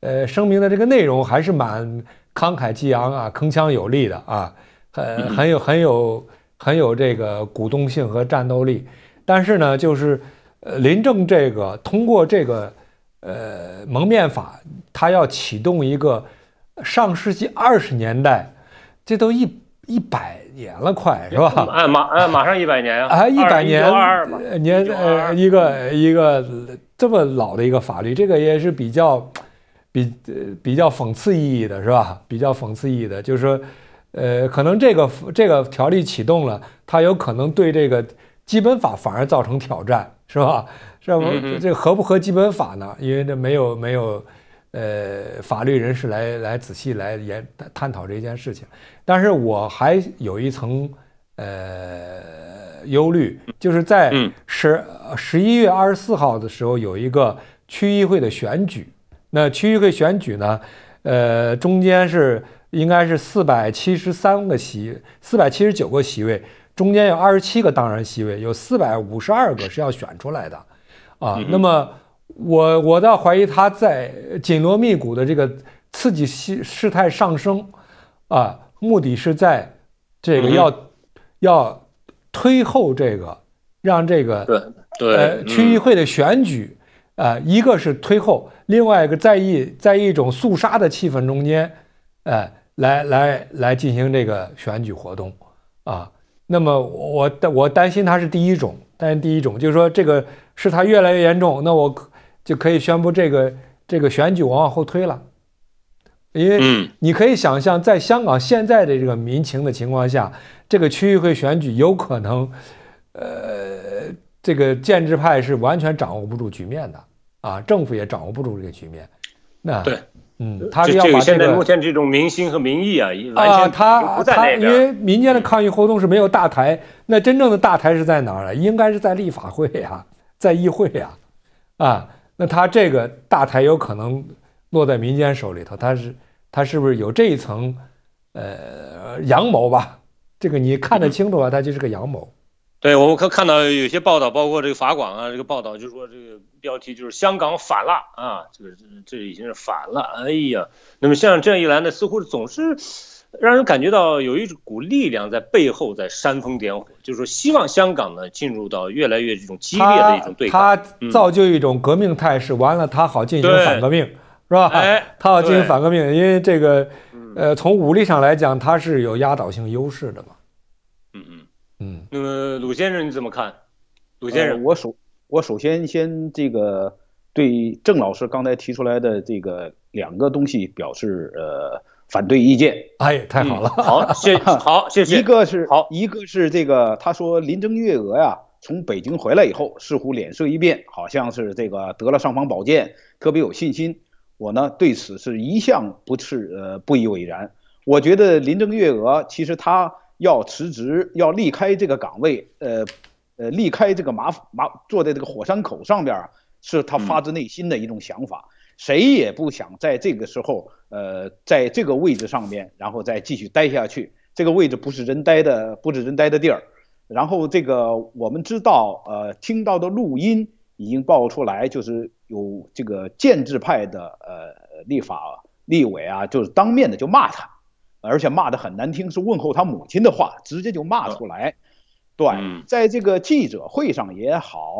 呃声明的这个内容还是蛮慷慨激昂啊，铿锵有力的啊，很很有很有很有这个鼓动性和战斗力。但是呢，就是呃林政这个通过这个呃蒙面法，他要启动一个上世纪二十年代，这都一。一百年了，快是吧？哎，马哎，马上一百年啊！哎，一百年年呃，一个一个这么老的一个法律，这个也是比较，比呃、比较讽刺意义的是吧？比较讽刺意义的，就是说，呃，可能这个这个条例启动了，它有可能对这个基本法反而造成挑战，是吧？是吧？这合不合基本法呢？因为这没有没有。呃，法律人士来来仔细来研探讨这件事情，但是我还有一层呃忧虑，就是在十十一月二十四号的时候有一个区议会的选举，那区议会选举呢，呃，中间是应该是四百七十三个席，四百七十九个席位，中间有二十七个当然席位，有四百五十二个是要选出来的，啊，那么。我我倒怀疑他在紧锣密鼓的这个刺激事事态上升，啊，目的是在，这个要要推后这个，让这个对对呃区议会的选举，呃，一个是推后，另外一个在意在一种肃杀的气氛中间，哎，来来来进行这个选举活动，啊，那么我我担心他是第一种，担心第一种就是说这个是他越来越严重，那我。就可以宣布这个这个选举往往后推了，因为你可以想象，在香港现在的这个民情的情况下，这个区域会选举有可能，呃，这个建制派是完全掌握不住局面的啊，政府也掌握不住这个局面。那对，嗯，他就要把这个目前这种民心和民意啊，完全他他因为民间的抗议活动是没有大台，那真正的大台是在哪儿？呢？应该是在立法会呀，在议会呀，啊。那他这个大台有可能落在民间手里头，他是他是不是有这一层，呃，阳谋吧？这个你看得清楚啊？他就是个阳谋。对，我可看到有些报道，包括这个法广啊，这个报道就是说这个标题就是香港反了啊，这个这已经是反了。哎呀，那么像这样一来呢，似乎总是。让人感觉到有一股力量在背后在煽风点火，就是说希望香港呢进入到越来越这种激烈的一种对抗，他造就一种革命态势，完了他好进行反革命，是吧？他好进行反革命，因为这个，呃，从武力上来讲，他是有压倒性优势的嘛。嗯嗯嗯。那么鲁先生你怎么看？鲁先生，我首我首先先这个对郑老师刚才提出来的这个两个东西表示呃。反对意见，哎，太好了，好，谢，<laughs> 好，谢谢。一个是好，一个是这个，他说林郑月娥呀，从北京回来以后，似乎脸色一变，好像是这个得了尚方宝剑，特别有信心。我呢对此是一向不是呃不以为然。我觉得林郑月娥其实她要辞职，要离开这个岗位，呃，呃，离开这个马马坐在这个火山口上边儿，是她发自内心的一种想法。谁也不想在这个时候。呃，在这个位置上面，然后再继续待下去。这个位置不是人待的，不是人待的地儿。然后这个我们知道，呃，听到的录音已经爆出来，就是有这个建制派的呃立法立委啊，就是当面的就骂他，而且骂的很难听，是问候他母亲的话，直接就骂出来。对，在这个记者会上也好，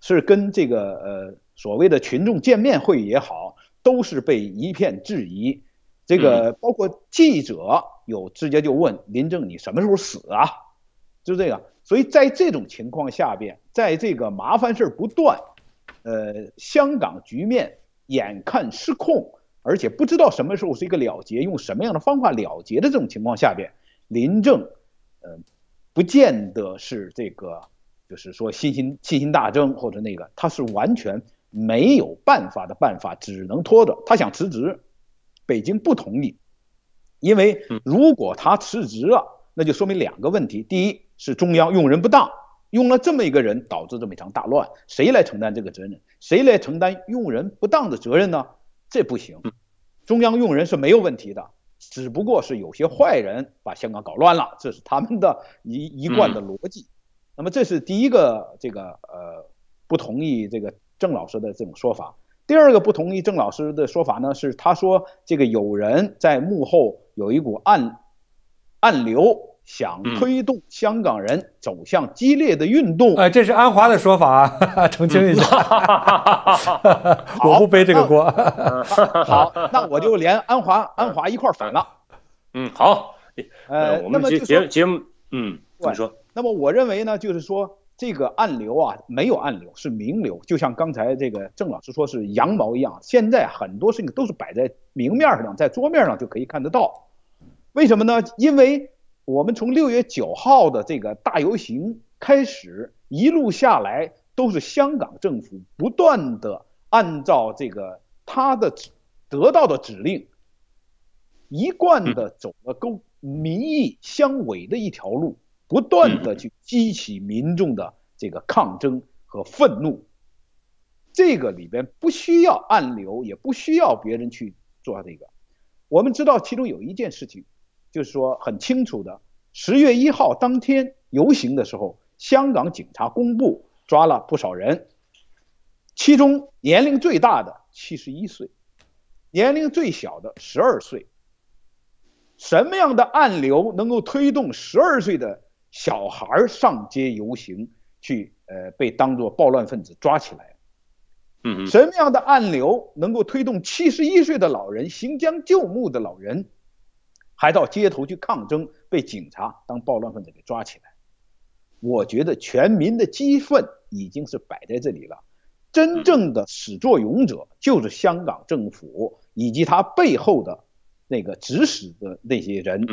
是跟这个呃所谓的群众见面会也好。都是被一片质疑，这个包括记者有直接就问林正你什么时候死啊？就这个，所以在这种情况下边，在这个麻烦事儿不断，呃，香港局面眼看失控，而且不知道什么时候是一个了结，用什么样的方法了结的这种情况下边，林正，嗯，不见得是这个，就是说信心信心大增或者那个，他是完全。没有办法的办法，只能拖着。他想辞职，北京不同意，因为如果他辞职了，那就说明两个问题：第一，是中央用人不当，用了这么一个人，导致这么一场大乱，谁来承担这个责任？谁来承担用人不当的责任呢？这不行，中央用人是没有问题的，只不过是有些坏人把香港搞乱了，这是他们的一一贯的逻辑。那么，这是第一个，这个呃，不同意这个。郑老师的这种说法。第二个不同意郑老师的说法呢，是他说这个有人在幕后有一股暗暗流，想推动香港人走向激烈的运动。哎，这是安华的说法啊，<laughs> 澄清一下。<laughs> <laughs> 我不背这个锅。好，那我就连安华安华一块反了。嗯，好。呃，我们节节目嗯，你么说？那么我认为呢，就是说。这个暗流啊，没有暗流，是明流。就像刚才这个郑老师说，是羊毛一样。现在很多事情都是摆在明面上，在桌面上就可以看得到。为什么呢？因为我们从六月九号的这个大游行开始，一路下来，都是香港政府不断的按照这个他的得到的指令，一贯的走了跟民意相违的一条路。不断的去激起民众的这个抗争和愤怒，这个里边不需要暗流，也不需要别人去做这个。我们知道其中有一件事情，就是说很清楚的：十月一号当天游行的时候，香港警察公布抓了不少人，其中年龄最大的七十一岁，年龄最小的十二岁。什么样的暗流能够推动十二岁的？小孩上街游行，去，呃，被当作暴乱分子抓起来。嗯嗯。什么样的暗流能够推动七十一岁的老人、行将就木的老人，还到街头去抗争，被警察当暴乱分子给抓起来？我觉得全民的激愤已经是摆在这里了。真正的始作俑者就是香港政府以及他背后的那个指使的那些人，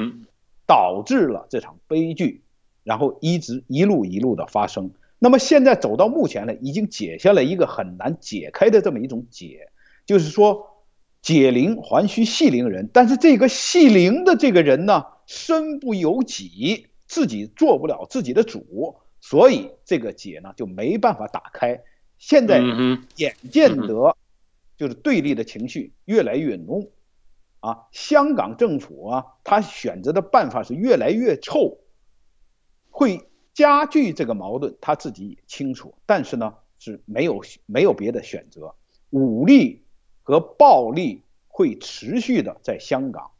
导致了这场悲剧。然后一直一路一路的发生，那么现在走到目前了，已经解下了一个很难解开的这么一种解，就是说解铃还须系铃人。但是这个系铃的这个人呢，身不由己，自己做不了自己的主，所以这个解呢就没办法打开。现在眼见得，就是对立的情绪越来越浓，啊，香港政府啊，他选择的办法是越来越臭。会加剧这个矛盾，他自己也清楚。但是呢，是没有没有别的选择，武力和暴力会持续的在香港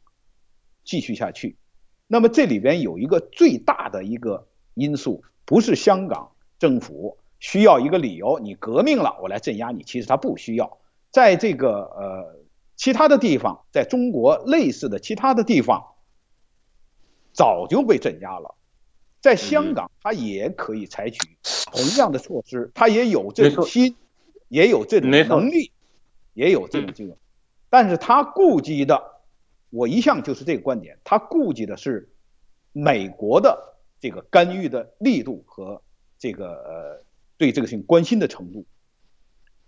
继续下去。那么这里边有一个最大的一个因素，不是香港政府需要一个理由，你革命了，我来镇压你。其实他不需要，在这个呃其他的地方，在中国类似的其他的地方，早就被镇压了。在香港，他也可以采取同样的措施，他也有这种心，也有这种能力，也有这种这个，但是他顾及的，我一向就是这个观点，他顾及的是美国的这个干预的力度和这个对这个事情关心的程度。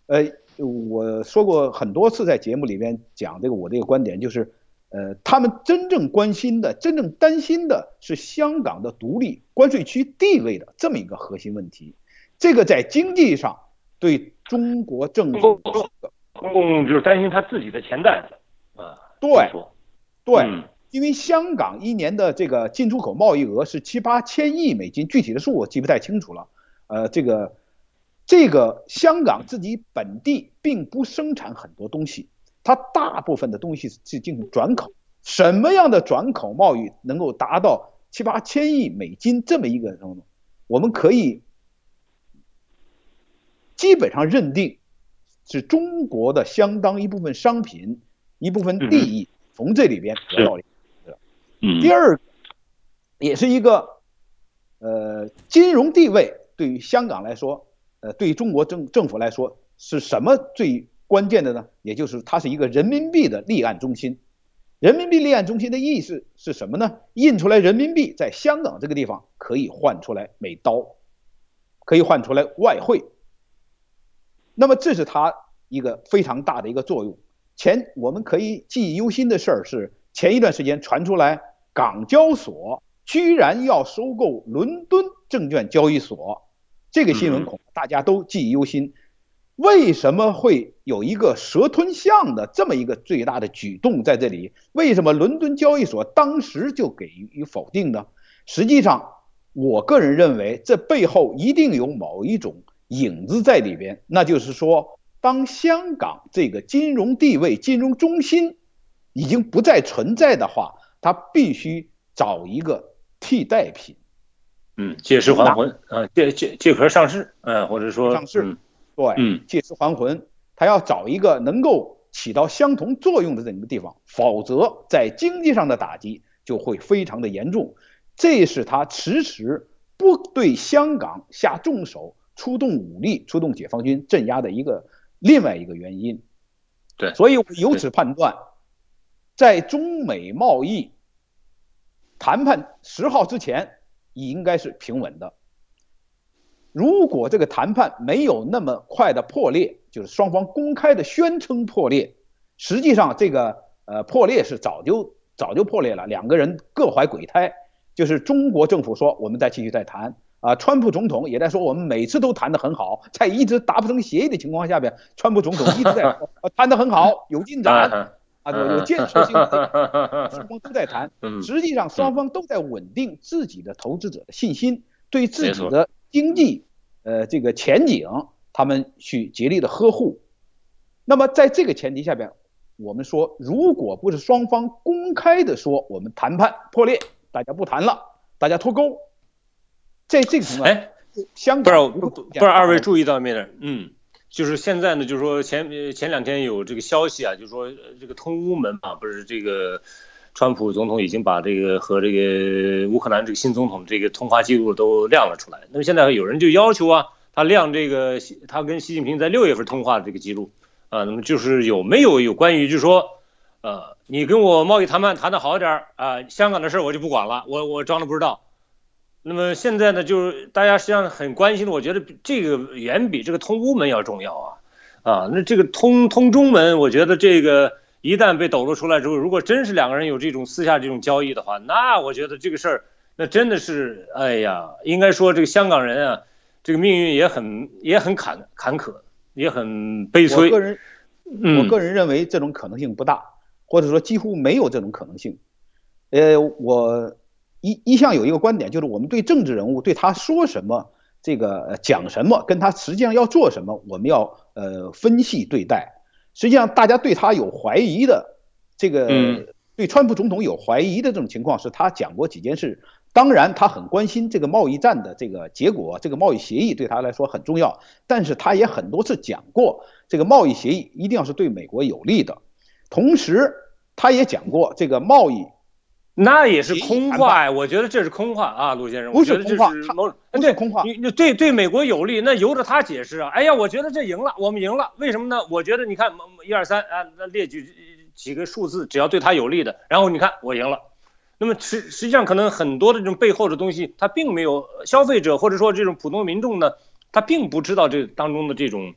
呃，我说过很多次，在节目里面讲这个，我这个观点就是。呃，他们真正关心的、真正担心的是香港的独立关税区地位的这么一个核心问题，这个在经济上对中国政公共就是担心他自己的钱袋子啊，对，对，因为香港一年的这个进出口贸易额是七八千亿美金，具体的数我记不太清楚了。呃，这个这个香港自己本地并不生产很多东西。它大部分的东西是进行转口，什么样的转口贸易能够达到七八千亿美金这么一个程度？我们可以基本上认定是中国的相当一部分商品、一部分利益从这里边得到的。第二，也是一个，呃，金融地位对于香港来说，呃，对于中国政政府来说是什么最？关键的呢，也就是它是一个人民币的立案中心。人民币立案中心的意思是什么呢？印出来人民币，在香港这个地方可以换出来美刀，可以换出来外汇。那么这是它一个非常大的一个作用。前我们可以记忆犹新的事儿是，前一段时间传出来港交所居然要收购伦敦证券交易所，这个新闻恐大家都记忆犹新。为什么会有一个蛇吞象的这么一个最大的举动在这里？为什么伦敦交易所当时就给予否定呢？实际上，我个人认为这背后一定有某一种影子在里边。那就是说，当香港这个金融地位、金融中心已经不再存在的话，它必须找一个替代品。嗯，借尸还魂啊，借借借壳上市，嗯，或者说上市。对，借尸还魂，他要找一个能够起到相同作用的这么个地方，否则在经济上的打击就会非常的严重。这是他迟迟不对香港下重手、出动武力、出动解放军镇压的一个另外一个原因。对，所以由此判断，在中美贸易谈判十号之前，你应该是平稳的。如果这个谈判没有那么快的破裂，就是双方公开的宣称破裂，实际上这个呃破裂是早就早就破裂了。两个人各怀鬼胎，就是中国政府说我们再继续再谈啊，川普总统也在说我们每次都谈得很好，在一直达不成协议的情况下边，川普总统一直在 <laughs> 谈得很好，有进展啊，有建设性的 <laughs> 双方都在谈，实际上双方都在稳定自己的投资者的信心，对自己的。经济，呃，这个前景，他们去竭力的呵护。那么，在这个前提下边，我们说，如果不是双方公开的说我们谈判破裂，大家不谈了，大家脱钩，在这种哎，香港不是不是二位注意到没有？嗯，就是现在呢，就是说前前两天有这个消息啊，就是说这个通乌门嘛，不是这个。川普总统已经把这个和这个乌克兰这个新总统这个通话记录都亮了出来。那么现在有人就要求啊，他亮这个他跟习近平在六月份通话的这个记录，啊，那么就是有没有有关于，就是说，呃，你跟我贸易谈判谈得好点啊，香港的事我就不管了，我我装着不知道。那么现在呢，就是大家实际上很关心的，我觉得这个远比这个通乌门要重要啊啊，那这个通通中门，我觉得这个。一旦被抖露出来之后，如果真是两个人有这种私下这种交易的话，那我觉得这个事儿，那真的是，哎呀，应该说这个香港人啊，这个命运也很也很坎坎坷，也很悲催。我个人，我个人认为这种可能性不大，或者说几乎没有这种可能性。呃，我一一向有一个观点，就是我们对政治人物对他说什么，这个讲什么，跟他实际上要做什么，我们要呃分析对待。实际上，大家对他有怀疑的，这个对川普总统有怀疑的这种情况，是他讲过几件事。当然，他很关心这个贸易战的这个结果，这个贸易协议对他来说很重要。但是，他也很多次讲过，这个贸易协议一定要是对美国有利的。同时，他也讲过这个贸易。那也是空话呀，我觉得这是空话啊，陆先生，我觉得这是，对空话，你对对美国有利，那由着他解释啊。哎呀，我觉得这赢了，我们赢了，为什么呢？我觉得你看，一二三啊，那列举几个数字，只要对他有利的，然后你看我赢了。那么实实际上可能很多的这种背后的东西，他并没有消费者或者说这种普通民众呢，他并不知道这当中的这种，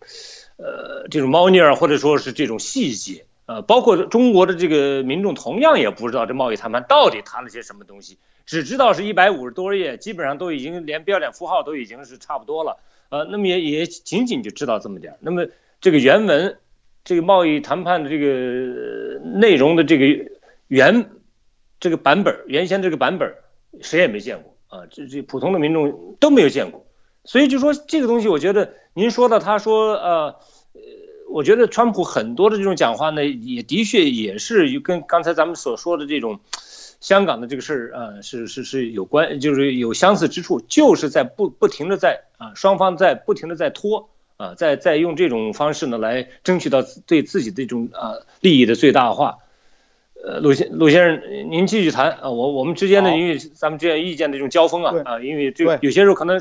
呃，这种猫腻儿或者说是这种细节。呃，包括中国的这个民众同样也不知道这贸易谈判到底谈了些什么东西，只知道是一百五十多页，基本上都已经连标点符号都已经是差不多了。呃，那么也也仅仅就知道这么点儿。那么这个原文，这个贸易谈判的这个内容的这个原这个版本，原先这个版本谁也没见过啊，这这普通的民众都没有见过。所以就说这个东西，我觉得您说到他说呃。我觉得川普很多的这种讲话呢，也的确也是跟刚才咱们所说的这种香港的这个事儿，呃，是是是有关，就是有相似之处，就是在不不停的在啊，双方在不停的在拖啊，在在用这种方式呢来争取到对自己的这种啊利益的最大化。呃，陆先陆先生，您继续谈啊，我我们之间的因为咱们之间意见的这种交锋啊，啊，因为这有些时候可能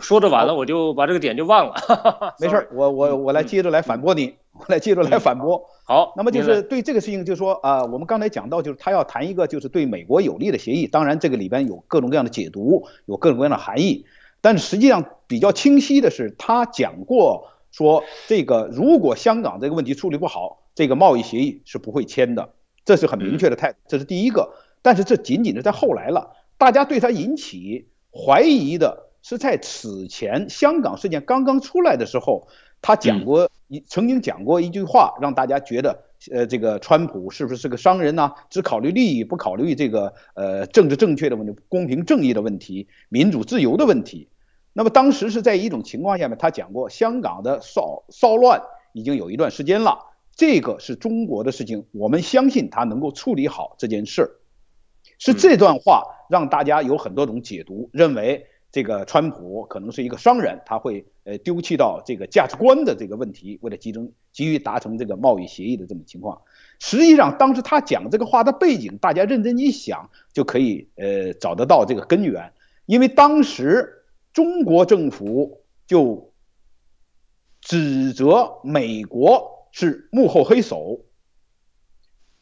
说着完了，我就把这个点就忘了，<laughs> 没事儿，我我我来接着来反驳你，我来接着来反驳。好，那么就是对这个事情就是说啊，我们刚才讲到就是他要谈一个就是对美国有利的协议，当然这个里边有各种各样的解读，有各种各样的含义，但是实际上比较清晰的是他讲过说这个如果香港这个问题处理不好，这个贸易协议是不会签的，这是很明确的态度，这是第一个，但是这仅仅是在后来了，大家对他引起怀疑的。是在此前香港事件刚刚出来的时候，他讲过一曾经讲过一句话，让大家觉得呃这个川普是不是个商人呢？只考虑利益，不考虑这个呃政治正确的问题、公平正义的问题、民主自由的问题。那么当时是在一种情况下面，他讲过香港的骚骚乱已经有一段时间了，这个是中国的事情，我们相信他能够处理好这件事儿。是这段话让大家有很多种解读，认为。这个川普可能是一个商人，他会呃丢弃到这个价值观的这个问题，为了集中急于达成这个贸易协议的这种情况。实际上，当时他讲这个话的背景，大家认真一想就可以呃找得到这个根源，因为当时中国政府就指责美国是幕后黑手。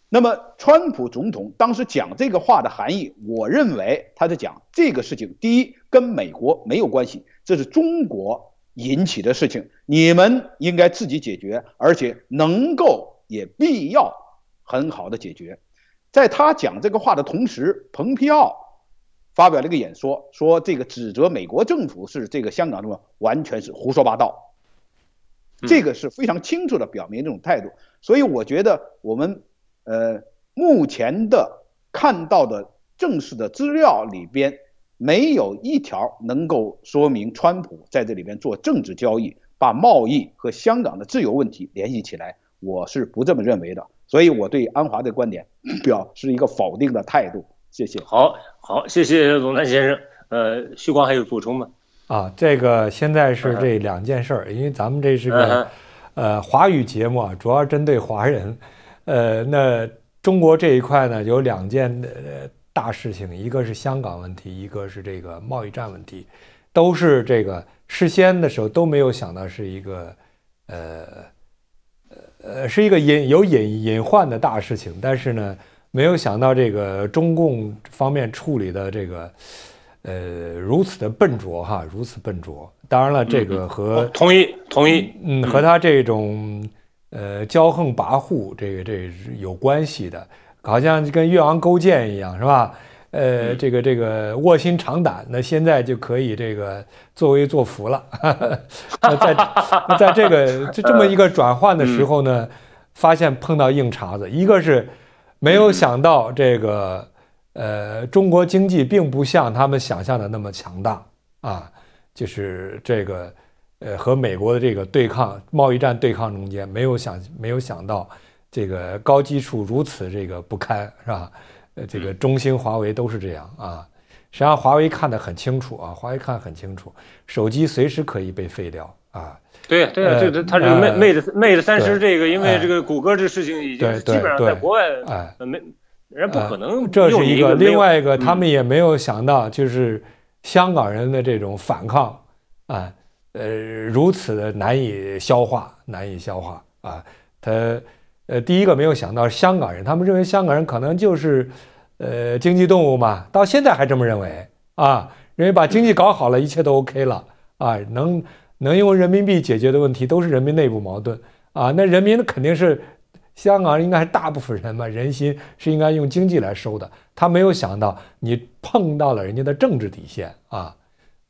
那么，川普总统当时讲这个话的含义，我认为他在讲这个事情：第一，跟美国没有关系，这是中国引起的事情，你们应该自己解决，而且能够也必要很好的解决。在他讲这个话的同时，蓬皮奥发表了一个演说，说这个指责美国政府是这个香港政府完全是胡说八道，这个是非常清楚的表明这种态度。所以，我觉得我们。呃，目前的看到的正式的资料里边，没有一条能够说明川普在这里边做政治交易，把贸易和香港的自由问题联系起来。我是不这么认为的，所以我对安华的观点表示一个否定的态度。谢谢。好，好，谢谢龙丹先生。呃，徐光还有补充吗？啊，这个现在是这两件事儿，因为咱们这是个呃华语节目啊，主要针对华人。呃，那中国这一块呢，有两件呃大事情，一个是香港问题，一个是这个贸易战问题，都是这个事先的时候都没有想到是一个呃呃呃是一个隐有隐隐患的大事情，但是呢，没有想到这个中共方面处理的这个呃如此的笨拙哈，如此笨拙。当然了，这个和同意同意，嗯，和他这种。呃，骄横跋扈，这个这是有关系的，好像跟越王勾践一样，是吧？呃，这个这个卧薪尝胆，那现在就可以这个作威作福了。<laughs> 那在那在这个这这么一个转换的时候呢，发现碰到硬茬子，一个是没有想到这个呃中国经济并不像他们想象的那么强大啊，就是这个。呃，和美国的这个对抗、贸易战对抗中间，没有想没有想到，这个高技术如此这个不堪，是吧？呃，这个中兴、华为都是这样啊。实际上，华为看得很清楚啊，华为看得很清楚，手机随时可以被废掉啊。对对对，他这个 Mate Mate Mate 三十这个，因为这个谷歌这事情已经基本上在国外，没，人不可能这是一个另外一个，他们也没有想到就是香港人的这种反抗啊。呃，如此的难以消化，难以消化啊！他，呃，第一个没有想到香港人，他们认为香港人可能就是，呃，经济动物嘛，到现在还这么认为啊，认为把经济搞好了一切都 OK 了啊，能能用人民币解决的问题都是人民内部矛盾啊，那人民肯定是香港人，应该是大部分人嘛，人心是应该用经济来收的，他没有想到你碰到了人家的政治底线啊。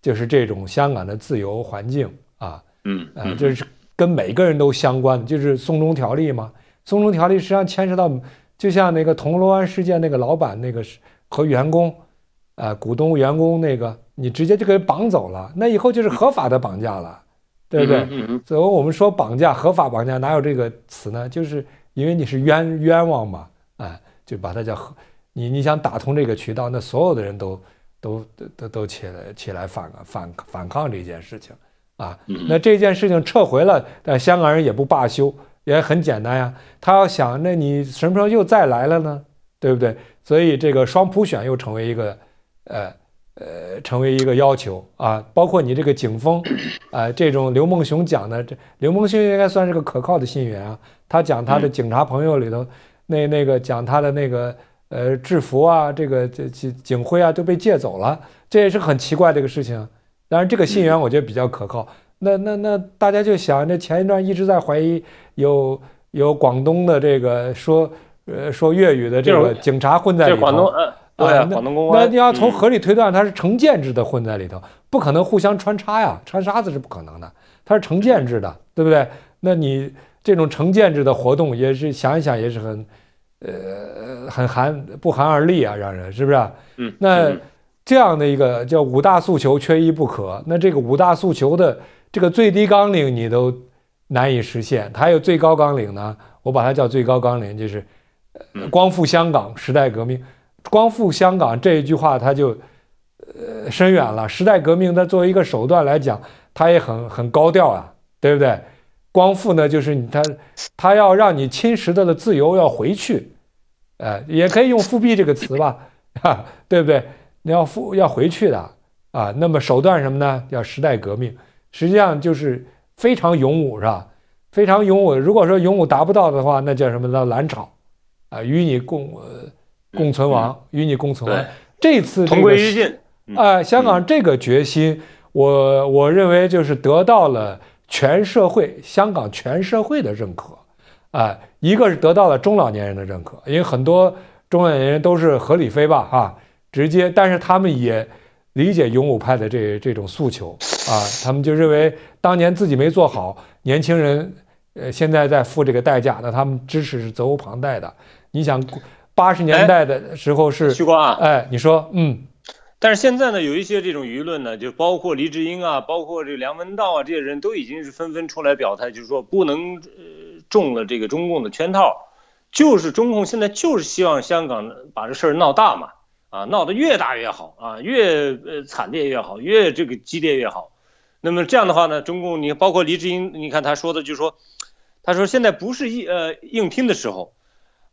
就是这种香港的自由环境啊，嗯，呃，就是跟每个人都相关的，就是送中条例嘛。送中条例实际上牵涉到，就像那个铜锣湾事件，那个老板那个和员工，呃，股东、员工那个，你直接就给绑走了，那以后就是合法的绑架了，对不对？所以我们说绑架合法绑架，哪有这个词呢？就是因为你是冤冤枉嘛，哎，就把它叫合。你你想打通这个渠道，那所有的人都。都都都都起来起来反反反抗这件事情啊！那这件事情撤回了，但香港人也不罢休，也很简单呀。他要想，那你什么时候又再来了呢？对不对？所以这个双普选又成为一个呃呃，成为一个要求啊。包括你这个警方啊，这种刘梦雄讲的，这刘梦雄应该算是个可靠的信源啊。他讲他的警察朋友里头，那那个讲他的那个。呃，制服啊，这个这警警徽啊都被借走了，这也是很奇怪的一个事情。当然，这个信源我觉得比较可靠。那那那大家就想，这前一段一直在怀疑有有广东的这个说呃说粤语的这个警察混在里头，广东对广东公安。那你要从合理推断，他是成建制的混在里头，不可能互相穿插呀，穿沙子是不可能的。他是成建制的，对不对？那你这种成建制的活动，也是想一想也是很，呃。很寒不寒而栗啊，让人是不是？嗯，那这样的一个叫五大诉求，缺一不可。那这个五大诉求的这个最低纲领，你都难以实现。还有最高纲领呢，我把它叫最高纲领，就是光复香港时代革命。光复香港这一句话，它就呃深远了。时代革命，它作为一个手段来讲，它也很很高调啊，对不对？光复呢，就是你他他要让你侵蚀的的自由要回去。呃，也可以用“复辟”这个词吧，<laughs> 啊，对不对？你要复要回去的啊。那么手段什么呢？叫时代革命，实际上就是非常勇武，是吧？非常勇武。如果说勇武达不到的话，那叫什么呢？蓝朝，啊，与你共呃、共存亡，与你共存亡。这次同归于尽。啊，香港这个决心，我我认为就是得到了全社会、香港全社会的认可。哎，一个是得到了中老年人的认可，因为很多中老年人都是合理飞吧啊，直接，但是他们也理解勇武派的这这种诉求啊，他们就认为当年自己没做好，年轻人呃现在在付这个代价，那他们支持是责无旁贷的。你想，八十年代的时候是徐光啊，哎，你说嗯，但是现在呢，有一些这种舆论呢，就包括黎志英啊，包括这梁文道啊，这些人都已经是纷纷出来表态，就是说不能呃。中了这个中共的圈套，就是中共现在就是希望香港把这事儿闹大嘛，啊，闹得越大越好，啊，越惨烈越好，越这个激烈越好。那么这样的话呢，中共你包括黎智英，你看他说的就说，他说现在不是一呃硬拼的时候，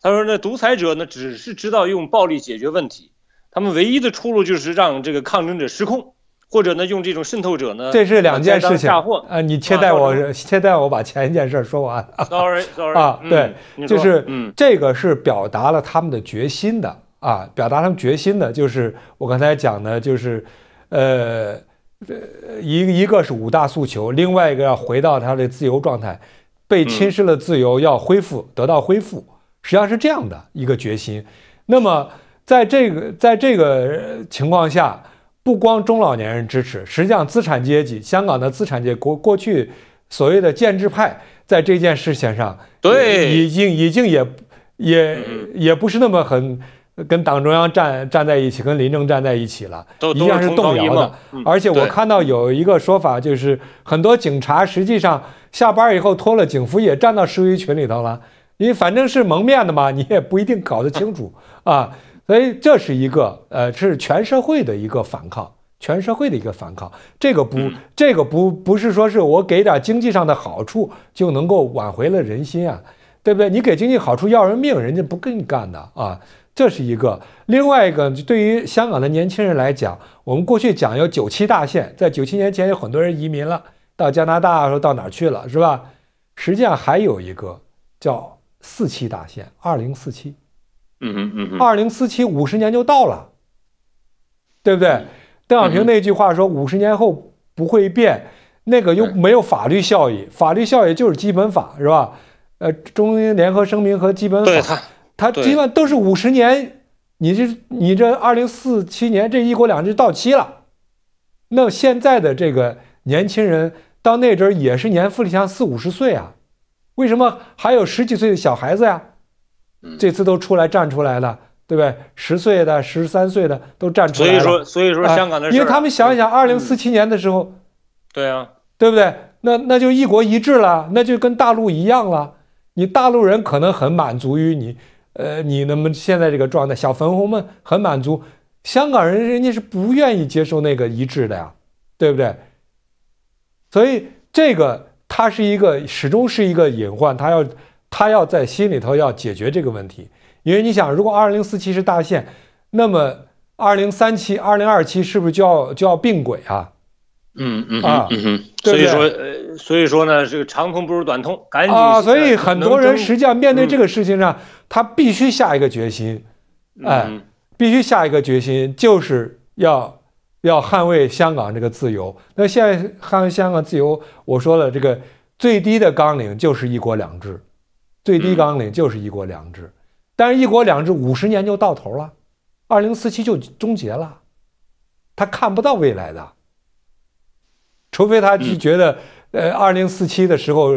他说那独裁者呢只是知道用暴力解决问题，他们唯一的出路就是让这个抗争者失控。或者呢，用这种渗透者呢？这是两件事情。啊，你切待我，切待我把前一件事儿说完。Sorry，Sorry 啊，<laughs> 对，就是这个是表达了他们的决心的啊，表达他们决心的就是我刚才讲的，就是呃，一一个是五大诉求，另外一个要回到他的自由状态，被侵蚀了自由要恢复，得到恢复，实际上是这样的一个决心。那么在这个在这个情况下。不光中老年人支持，实际上资产阶级，香港的资产阶级过过去所谓的建制派，在这件事情上，对，已经已经也也也不是那么很跟党中央站站在一起，跟林郑站在一起了，一样是动摇的。而且我看到有一个说法，就是很多警察实际上下班以后脱了警服，也站到示威群里头了，因为反正是蒙面的嘛，你也不一定搞得清楚啊。所以这是一个，呃，是全社会的一个反抗，全社会的一个反抗。这个不，这个不，不是说是我给点经济上的好处就能够挽回了人心啊，对不对？你给经济好处要人命，人家不跟你干的啊。这是一个，另外一个，对于香港的年轻人来讲，我们过去讲有九七大限，在九七年前有很多人移民了，到加拿大，说到哪去了，是吧？实际上还有一个叫四七大限，二零四七。嗯嗯嗯，二零四七五十年就到了，对不对？邓小平那句话说五十年后不会变，那个又没有法律效益，法律效益就是基本法，是吧？呃，中英联合声明和基本法，它基本都是五十年。你这你这二零四七年这一国两制到期了，那现在的这个年轻人到那阵儿也是年富力强四五十岁啊，为什么还有十几岁的小孩子呀？这次都出来站出来了，对不对？十岁的、十三岁的都站出来了。所以说，所以说香港的，因为他们想一想，二零四七年的时候，对啊，对不对？那那就一国一制了，那就跟大陆一样了。你大陆人可能很满足于你，呃，你那么现在这个状态，小粉红们很满足。香港人人家是不愿意接受那个一致的呀，对不对？所以这个它是一个始终是一个隐患，它要。他要在心里头要解决这个问题，因为你想，如果二零四七是大限，那么二零三七、二零二七是不是就要就要并轨啊？嗯嗯啊，所以说呃，所以说呢，这个长痛不如短痛，赶紧啊！所以很多人实际上面对这个事情上，他必须下一个决心，哎，必须下一个决心，就是要要捍卫香港这个自由。那现在捍卫香港自由，我说了，这个最低的纲领就是一国两制。最低纲领就是一国两制，但是一国两制五十年就到头了，二零四七就终结了，他看不到未来的，除非他就觉得，呃，二零四七的时候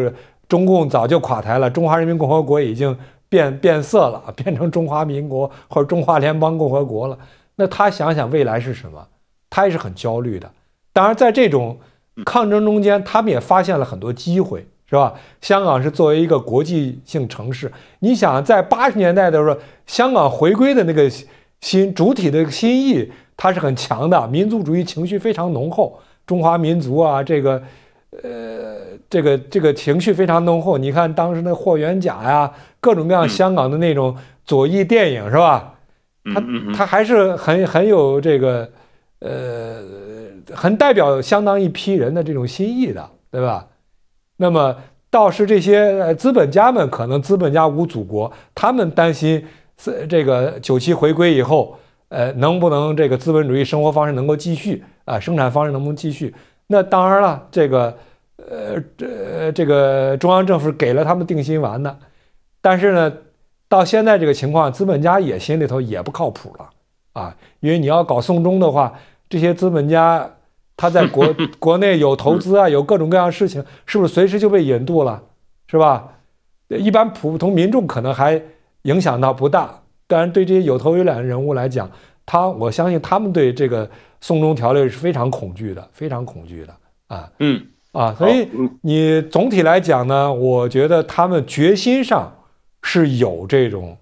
中共早就垮台了，中华人民共和国已经变变色了，<laughs> 变成中华民国或者中华联邦共和国了，那他想想未来是什么，他也是很焦虑的。当然，在这种抗争中间，他们也发现了很多机会。是吧？香港是作为一个国际性城市，你想在八十年代的时候，香港回归的那个新主体的新意，它是很强的，民族主义情绪非常浓厚。中华民族啊，这个，呃，这个这个情绪非常浓厚。你看当时那霍元甲呀，各种各样香港的那种左翼电影，是吧？他他还是很很有这个，呃，很代表相当一批人的这种心意的，对吧？那么倒是这些呃资本家们，可能资本家无祖国，他们担心是这个九七回归以后，呃能不能这个资本主义生活方式能够继续啊，生产方式能不能继续？那当然了，这个呃这这个中央政府给了他们定心丸的，但是呢，到现在这个情况，资本家也心里头也不靠谱了啊，因为你要搞送终的话，这些资本家。他在国 <laughs> 国内有投资啊，有各种各样的事情，是不是随时就被引渡了？是吧？一般普通民众可能还影响到不大，但是对这些有头有脸的人物来讲，他我相信他们对这个送中条例是非常恐惧的，非常恐惧的啊。嗯啊，所以你总体来讲呢，我觉得他们决心上是有这种，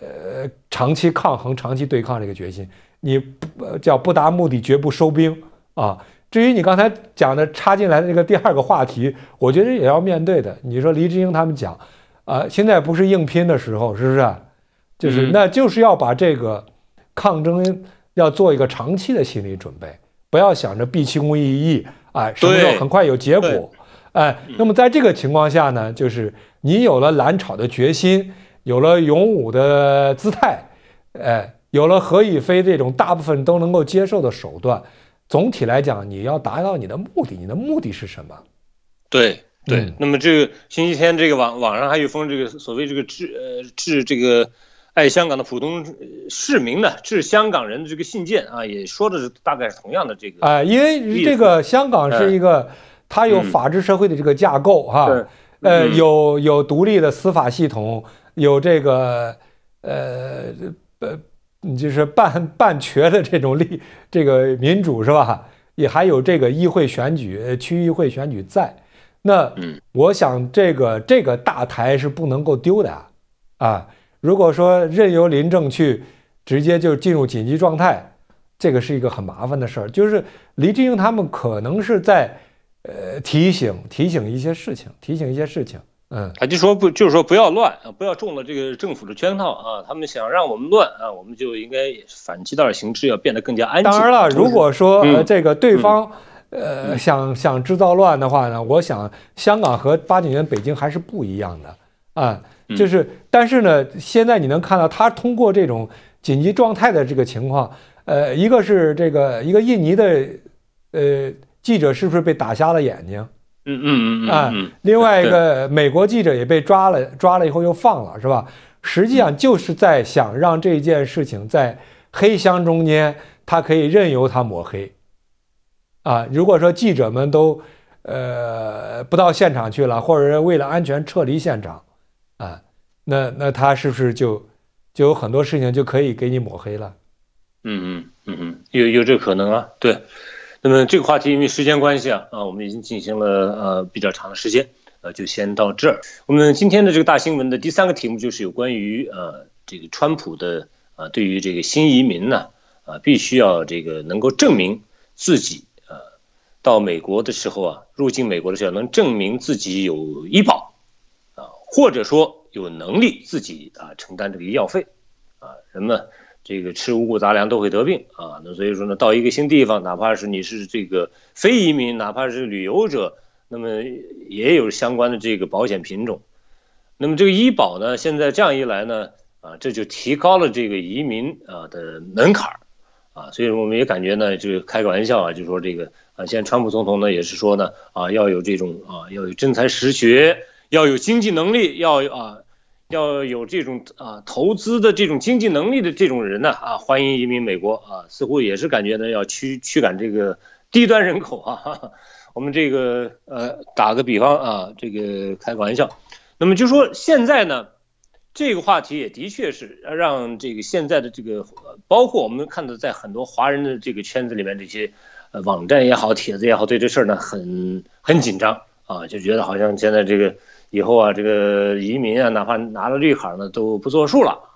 呃，长期抗衡、长期对抗这个决心。你不叫不达目的绝不收兵。啊，至于你刚才讲的插进来的那个第二个话题，我觉得也要面对的。你说黎志英他们讲，啊，现在不是硬拼的时候，是不是？就是，那就是要把这个抗争要做一个长期的心理准备，不要想着毕其功于一役，哎，什么时候很快有结果？哎，那么在这个情况下呢，就是你有了蓝草的决心，有了勇武的姿态，哎，有了何以飞这种大部分都能够接受的手段。总体来讲，你要达到你的目的，你的目的是什么？对对。那么这个星期天，这个网网上还有一封这个所谓这个致呃致这个爱香港的普通市民的致香港人的这个信件啊，也说的是大概是同样的这个啊，因为这个香港是一个它有法治社会的这个架构哈，呃，有有独立的司法系统，有这个呃呃就是半半瘸的这种立 <laughs> 这个民主是吧？也还有这个议会选举、区议会选举在。那我想这个这个大台是不能够丢的啊！如果说任由林政去直接就进入紧急状态，这个是一个很麻烦的事儿。就是黎智英他们可能是在呃提醒提醒一些事情，提醒一些事情。嗯，他就说不，就是说不要乱啊，不要中了这个政府的圈套啊。他们想让我们乱啊，我们就应该反其道而行之，要变得更加安静。当然了，如果说这个对方呃想想制造乱的话呢，我想香港和八九年北京还是不一样的啊。就是，但是呢，现在你能看到他通过这种紧急状态的这个情况，呃，一个是这个一个印尼的呃记者是不是被打瞎了眼睛？嗯嗯嗯嗯另外一个美国记者也被抓了，抓了以后又放了，是吧？实际上就是在想让这件事情在黑箱中间，他可以任由他抹黑，啊，如果说记者们都，呃，不到现场去了，或者是为了安全撤离现场，啊，那那他是不是就，就有很多事情就可以给你抹黑了？嗯嗯嗯嗯，有有这可能啊，对。那么这个话题因为时间关系啊啊，我们已经进行了呃比较长的时间，呃就先到这儿。我们今天的这个大新闻的第三个题目就是有关于呃这个川普的啊对于这个新移民呢啊必须要这个能够证明自己啊到美国的时候啊入境美国的时候能证明自己有医保啊或者说有能力自己啊承担这个医药费啊人们。这个吃五谷杂粮都会得病啊，那所以说呢，到一个新地方，哪怕是你是这个非移民，哪怕是旅游者，那么也有相关的这个保险品种。那么这个医保呢，现在这样一来呢，啊，这就提高了这个移民啊的门槛儿啊，所以我们也感觉呢，就是开个玩笑啊，就说这个啊，现在川普总统呢也是说呢，啊，要有这种啊，要有真才实学，要有经济能力，要啊。要有这种啊投资的这种经济能力的这种人呢啊，欢迎移民美国啊，似乎也是感觉呢要驱驱赶这个低端人口 <laughs> 啊。我们这个呃打个比方啊，这个开个玩笑。那么就说现在呢，这个话题也的确是让这个现在的这个包括我们看到在很多华人的这个圈子里面，这些呃网站也好，帖子也好，对这事儿呢很很紧张啊，就觉得好像现在这个。以后啊，这个移民啊，哪怕拿了绿卡呢，都不作数了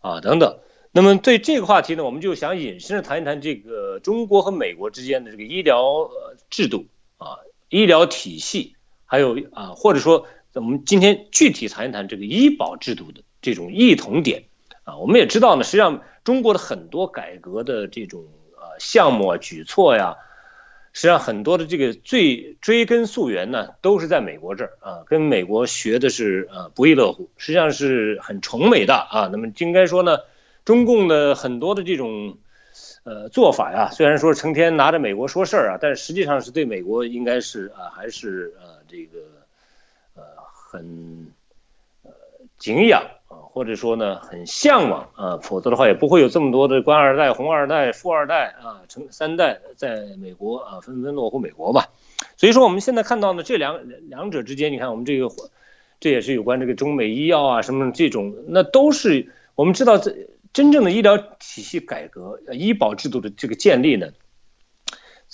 啊，等等。那么对这个话题呢，我们就想引申着谈一谈这个中国和美国之间的这个医疗制度啊、医疗体系，还有啊，或者说我们今天具体谈一谈这个医保制度的这种异同点啊。我们也知道呢，实际上中国的很多改革的这种呃项目啊、举措呀。实际上很多的这个最追根溯源呢，都是在美国这儿啊，跟美国学的是呃不亦乐乎，实际上是很崇美的啊。那么应该说呢，中共的很多的这种呃做法呀，虽然说成天拿着美国说事儿啊，但实际上是对美国应该是啊还是呃这个呃很呃敬仰。或者说呢，很向往啊，否则的话也不会有这么多的官二代、红二代、富二代啊、成三代在美国啊纷纷落户美国吧。所以说我们现在看到呢，这两两者之间，你看我们这个，这也是有关这个中美医药啊什么这种，那都是我们知道这真正的医疗体系改革、医保制度的这个建立呢。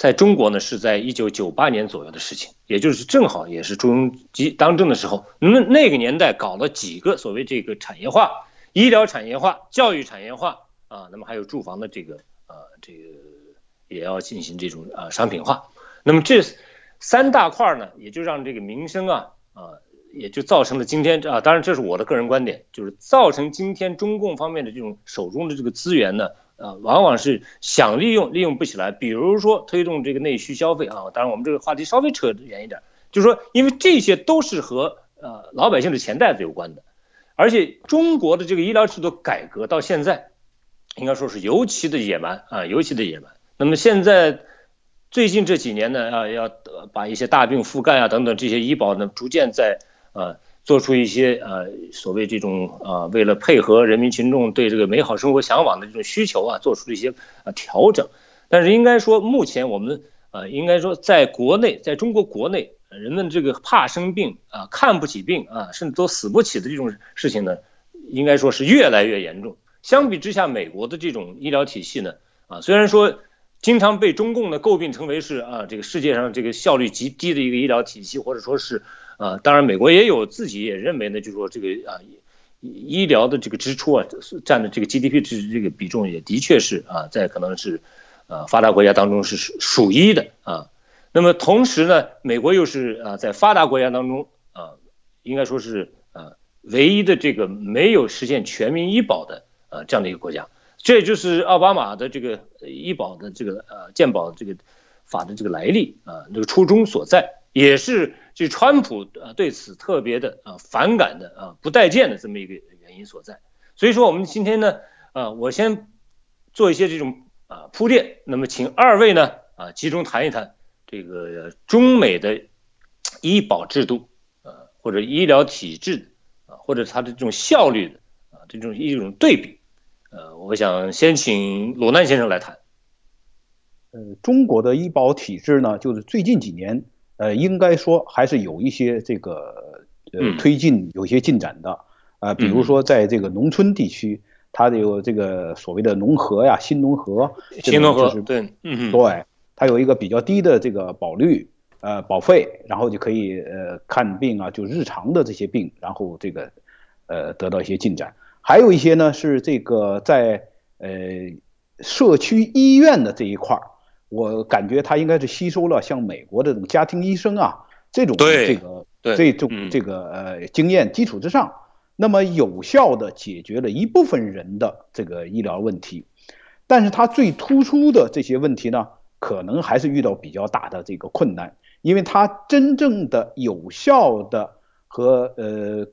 在中国呢，是在一九九八年左右的事情，也就是正好也是朱镕基当政的时候，那那个年代搞了几个所谓这个产业化、医疗产业化、教育产业化，啊，那么还有住房的这个，呃，这个也要进行这种啊商品化，那么这三大块呢，也就让这个民生啊，啊，也就造成了今天啊，当然这是我的个人观点，就是造成今天中共方面的这种手中的这个资源呢。呃，往往是想利用，利用不起来。比如说推动这个内需消费啊，当然我们这个话题稍微扯远一点，就是说，因为这些都是和呃老百姓的钱袋子有关的，而且中国的这个医疗制度改革到现在，应该说是尤其的野蛮啊，尤其的野蛮。那么现在最近这几年呢，啊要把一些大病覆盖啊等等这些医保呢，逐渐在啊。做出一些呃所谓这种啊，为了配合人民群众对这个美好生活向往的这种需求啊，做出一些啊调整。但是应该说，目前我们呃应该说，在国内，在中国国内，人们这个怕生病啊，看不起病啊，甚至都死不起的这种事情呢，应该说是越来越严重。相比之下，美国的这种医疗体系呢，啊虽然说经常被中共呢诟病成为是啊这个世界上这个效率极低的一个医疗体系，或者说是。啊，当然，美国也有自己也认为呢，就是说这个啊，医医疗的这个支出啊，占的这个 GDP 这这个比重也的确是啊，在可能是，呃，发达国家当中是数一的啊。那么同时呢，美国又是啊，在发达国家当中啊，应该说是啊，唯一的这个没有实现全民医保的啊这样的一个国家。这就是奥巴马的这个医保的这个呃健保这个法的这个来历啊，这个初衷所在。也是这川普啊对此特别的啊反感的啊不待见的这么一个原因所在。所以说我们今天呢啊我先做一些这种啊铺垫，那么请二位呢啊集中谈一谈这个中美的医保制度啊或者医疗体制啊或者它的这种效率的啊这种一种对比。呃我想先请鲁南先生来谈。呃中国的医保体制呢就是最近几年。呃，应该说还是有一些这个呃推进有些进展的呃，比如说在这个农村地区，它有这个所谓的农合呀、新农合，新农合对，嗯对，它有一个比较低的这个保率呃保费，然后就可以呃看病啊，就日常的这些病，然后这个呃得到一些进展，还有一些呢是这个在呃社区医院的这一块儿。我感觉他应该是吸收了像美国这种家庭医生啊这种这个这种这个呃经验基础之上，那么有效的解决了一部分人的这个医疗问题，但是它最突出的这些问题呢，可能还是遇到比较大的这个困难，因为它真正的有效的和呃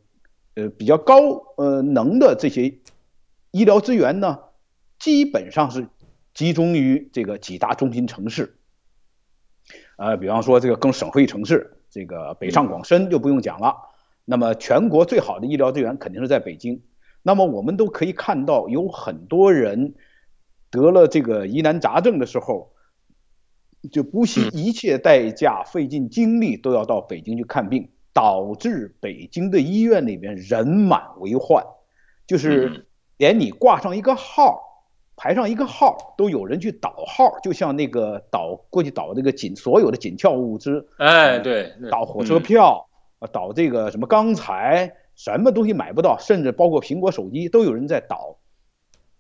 呃比较高呃能的这些医疗资源呢，基本上是。集中于这个几大中心城市，呃，比方说这个跟省会城市，这个北上广深就不用讲了。那么全国最好的医疗资源肯定是在北京。那么我们都可以看到，有很多人得了这个疑难杂症的时候，就不惜一切代价、费尽精力都要到北京去看病，导致北京的医院里边人满为患，就是连你挂上一个号。排上一个号都有人去倒号，就像那个倒过去倒那个紧所有的紧俏物资，哎对，倒火车票，呃倒这个什么钢材，什么东西买不到，甚至包括苹果手机都有人在倒。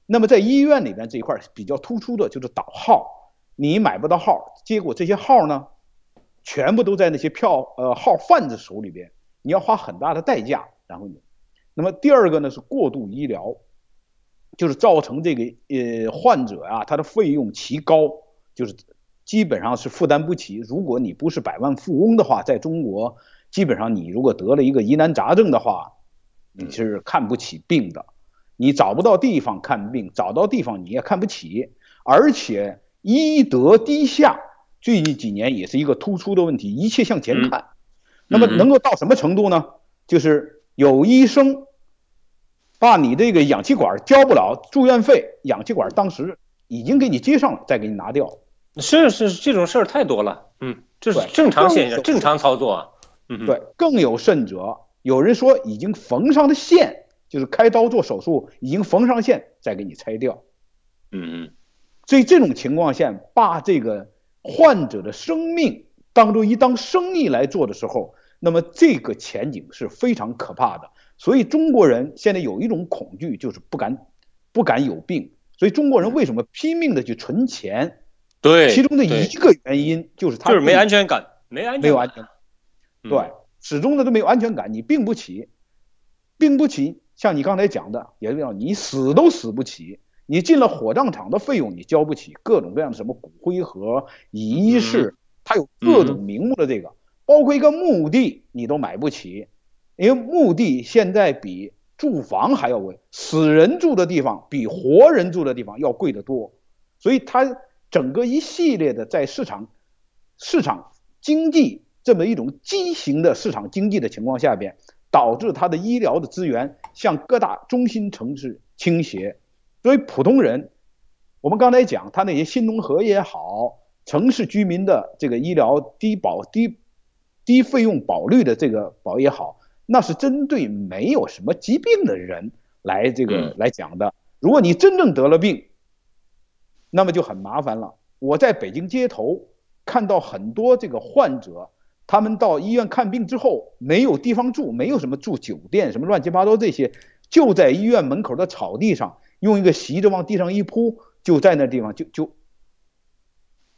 那么在医院里边这一块比较突出的就是倒号，你买不到号，结果这些号呢，全部都在那些票呃号贩子手里边，你要花很大的代价然后你。那么第二个呢是过度医疗。就是造成这个呃患者啊，他的费用奇高，就是基本上是负担不起。如果你不是百万富翁的话，在中国基本上你如果得了一个疑难杂症的话，你是看不起病的，你找不到地方看病，找到地方你也看不起，而且医德低下，最近几年也是一个突出的问题，一切向钱看。那么能够到什么程度呢？就是有医生。把你这个氧气管交不了住院费，氧气管当时已经给你接上了，再给你拿掉，是是，这种事儿太多了。嗯，这是正常现象，正常操作啊。嗯，对。更有甚者，有人说已经缝上的线，就是开刀做手术已经缝上线，再给你拆掉。嗯嗯。所以这种情况下，把这个患者的生命当做一当生意来做的时候，那么这个前景是非常可怕的。所以中国人现在有一种恐惧，就是不敢、不敢有病。所以中国人为什么拼命的去存钱？对，其中的一个原因就是他就是没安全感，没安没有安全感。对，始终的都没有安全感。你病不起，病不起。像你刚才讲的，也叫你死都死不起。你进了火葬场的费用你交不起，各种各样的什么骨灰盒、仪式，它有各种名目的这个，包括一个墓地你都买不起。因为墓地现在比住房还要贵，死人住的地方比活人住的地方要贵得多，所以它整个一系列的在市场市场经济这么一种畸形的市场经济的情况下边，导致它的医疗的资源向各大中心城市倾斜，所以普通人，我们刚才讲他那些新农合也好，城市居民的这个医疗低保低低费用保率的这个保也好。那是针对没有什么疾病的人来这个来讲的。如果你真正得了病，那么就很麻烦了。我在北京街头看到很多这个患者，他们到医院看病之后，没有地方住，没有什么住酒店，什么乱七八糟这些，就在医院门口的草地上，用一个席子往地上一铺，就在那地方就就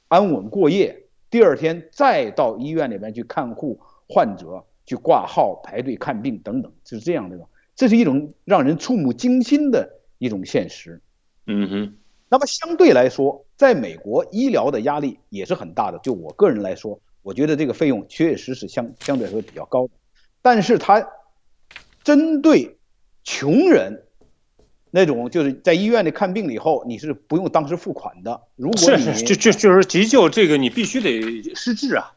安稳过夜。第二天再到医院里面去看护患者。去挂号、排队看病等等，就是这样的吧？这是一种让人触目惊心的一种现实。嗯哼。那么相对来说，在美国医疗的压力也是很大的。就我个人来说，我觉得这个费用确实是相相对来说比较高的。但是它针对穷人那种，就是在医院里看病了以后，你是不用当时付款的。如是是，就就就是急救这个，你必须得施治啊。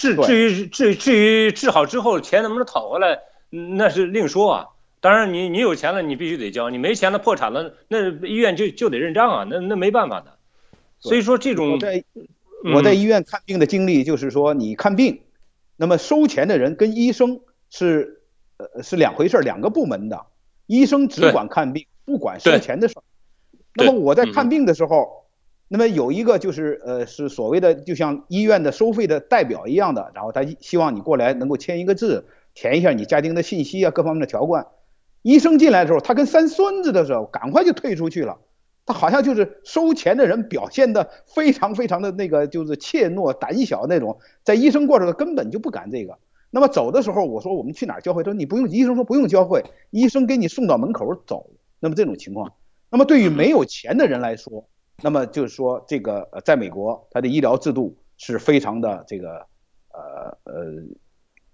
至至于至至于治好之后钱能不能讨回来，那是另说啊。当然你你有钱了你必须得交，你没钱了破产了，那医院就就得认账啊，那那没办法的。所以说这种在我在医院看病的经历就是说你看病，那么收钱的人跟医生是呃是两回事，两个部门的，医生只管看病，不管收钱的事。那么我在看病的时候。那么有一个就是呃是所谓的就像医院的收费的代表一样的，然后他希望你过来能够签一个字，填一下你家庭的信息啊各方面的条款。医生进来的时候，他跟三孙子的时候，赶快就退出去了。他好像就是收钱的人，表现的非常非常的那个就是怯懦胆小那种，在医生过程时根本就不敢这个。那么走的时候我说我们去哪儿交费，他说你不用，医生说不用交费，医生给你送到门口走。那么这种情况，那么对于没有钱的人来说。那么就是说，这个在美国，它的医疗制度是非常的这个呃呃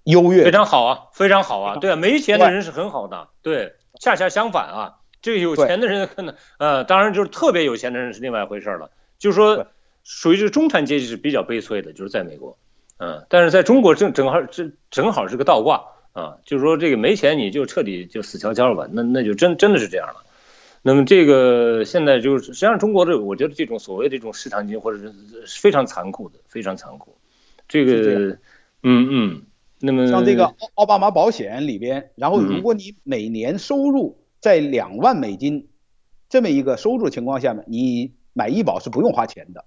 优越。非常好啊，非常好啊，对啊，没钱的人是很好的，对。恰恰相反啊，这个有钱的人可能呃，当然就是特别有钱的人是另外一回事了。就是说，属于这中产阶级是比较悲催的，就是在美国，嗯，但是在中国正正好正正好是个倒挂啊，就是说这个没钱你就彻底就死翘翘吧，那那就真真的是这样了。那么这个现在就是，实际上中国这，我觉得这种所谓这种市场经济，或者是非常残酷的，非常残酷。这个，嗯嗯，那么像这个奥奥巴马保险里边，然后如果你每年收入在两万美金这么一个收入情况下面，你买医保是不用花钱的。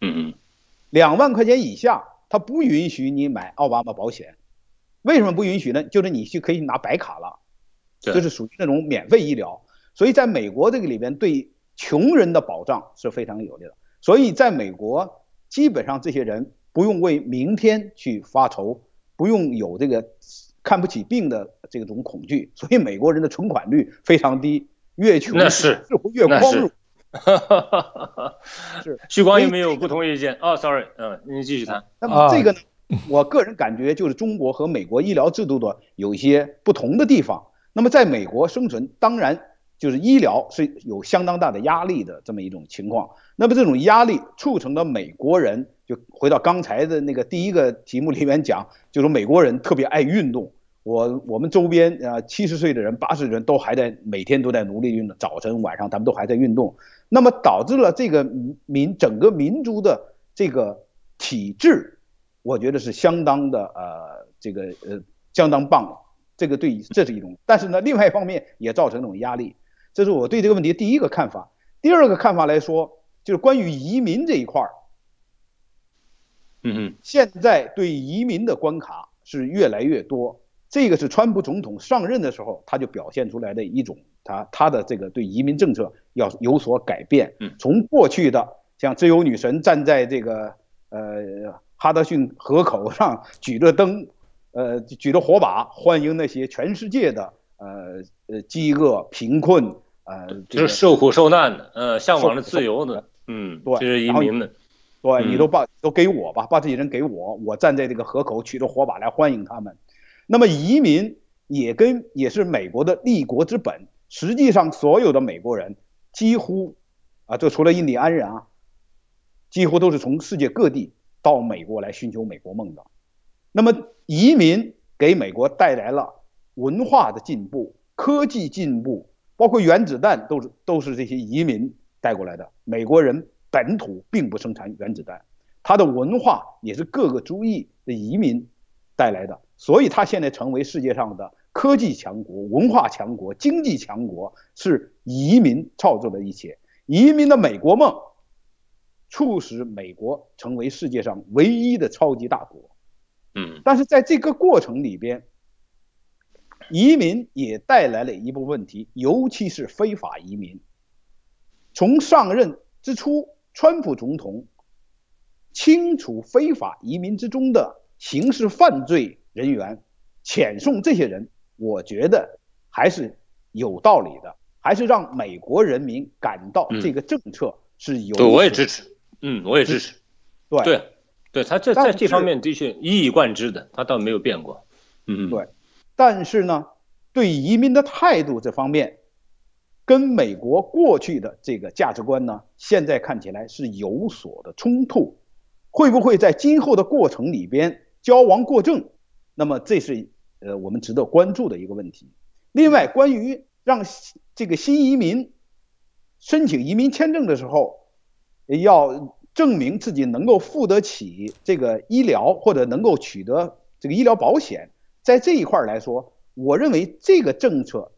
嗯嗯，两万块钱以下，他不允许你买奥巴马保险。为什么不允许呢？就是你去可以拿白卡了，就是属于那种免费医疗。所以，在美国这个里边，对穷人的保障是非常有利的。所以，在美国，基本上这些人不用为明天去发愁，不用有这个看不起病的这种恐惧。所以，美国人的存款率非常低，越穷越光是。哈哈哈！是。是。旭 <laughs> 光有没有不同意见？哦，sorry，嗯，您继续谈。那么这个呢，<laughs> 我个人感觉就是中国和美国医疗制度的有一些不同的地方。那么，在美国生存，当然。就是医疗是有相当大的压力的这么一种情况，那么这种压力促成了美国人，就回到刚才的那个第一个题目里面讲，就说美国人特别爱运动。我我们周边啊，七十岁的人、八十岁人都还在每天都在努力运动，早晨晚上他们都还在运动，那么导致了这个民整个民族的这个体质，我觉得是相当的呃这个呃相当棒的。这个对这是一种，但是呢，另外一方面也造成一种压力。这是我对这个问题第一个看法，第二个看法来说，就是关于移民这一块儿。嗯现在对移民的关卡是越来越多，这个是川普总统上任的时候他就表现出来的一种，他他的这个对移民政策要有所改变。嗯，从过去的像自由女神站在这个呃哈德逊河口上举着灯，呃举着火把欢迎那些全世界的呃呃饥饿贫困。呃，就是受苦受难的，呃，向往着自由的，嗯，对，这是移民的，对你都把都给我吧，把这些人给我，我站在这个河口举着火把来欢迎他们。那么，移民也跟也是美国的立国之本。实际上，所有的美国人几乎啊，就除了印第安人啊，几乎都是从世界各地到美国来寻求美国梦的。那么，移民给美国带来了文化的进步、科技进步。包括原子弹都是都是这些移民带过来的。美国人本土并不生产原子弹，他的文化也是各个族裔的移民带来的，所以他现在成为世界上的科技强国、文化强国、经济强国，是移民创就的一切。移民的美国梦，促使美国成为世界上唯一的超级大国。嗯，但是在这个过程里边。移民也带来了一部分问题，尤其是非法移民。从上任之初，川普总统清除非法移民之中的刑事犯罪人员，遣送这些人，我觉得还是有道理的，还是让美国人民感到这个政策是有。对，我也支持。嗯，我也支持。对对，对他这在这方面的确一以贯之的，他倒没有变过。嗯嗯，对。但是呢，对移民的态度这方面，跟美国过去的这个价值观呢，现在看起来是有所的冲突，会不会在今后的过程里边交往过正？那么这是呃我们值得关注的一个问题。另外，关于让这个新移民申请移民签证的时候，要证明自己能够付得起这个医疗或者能够取得这个医疗保险。在这一块来说，我认为这个政策，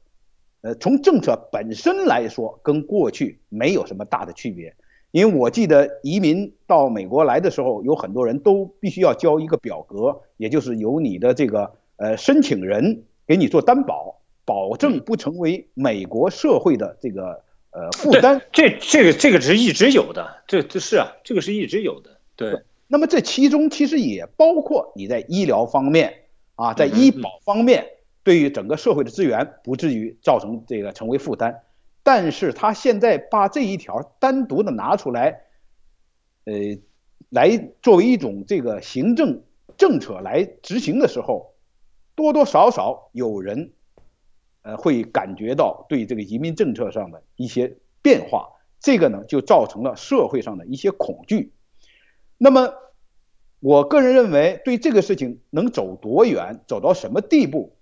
呃，从政策本身来说，跟过去没有什么大的区别。因为我记得移民到美国来的时候，有很多人都必须要交一个表格，也就是由你的这个呃申请人给你做担保，保证不成为美国社会的这个呃负担。这这个这个是一直有的，这这是啊，这个是一直有的。对，那么这其中其实也包括你在医疗方面。啊，在医保方面，对于整个社会的资源不至于造成这个成为负担，但是他现在把这一条单独的拿出来，呃，来作为一种这个行政政策来执行的时候，多多少少有人呃会感觉到对这个移民政策上的一些变化，这个呢就造成了社会上的一些恐惧，那么。我个人认为，对这个事情能走多远，走到什么地步，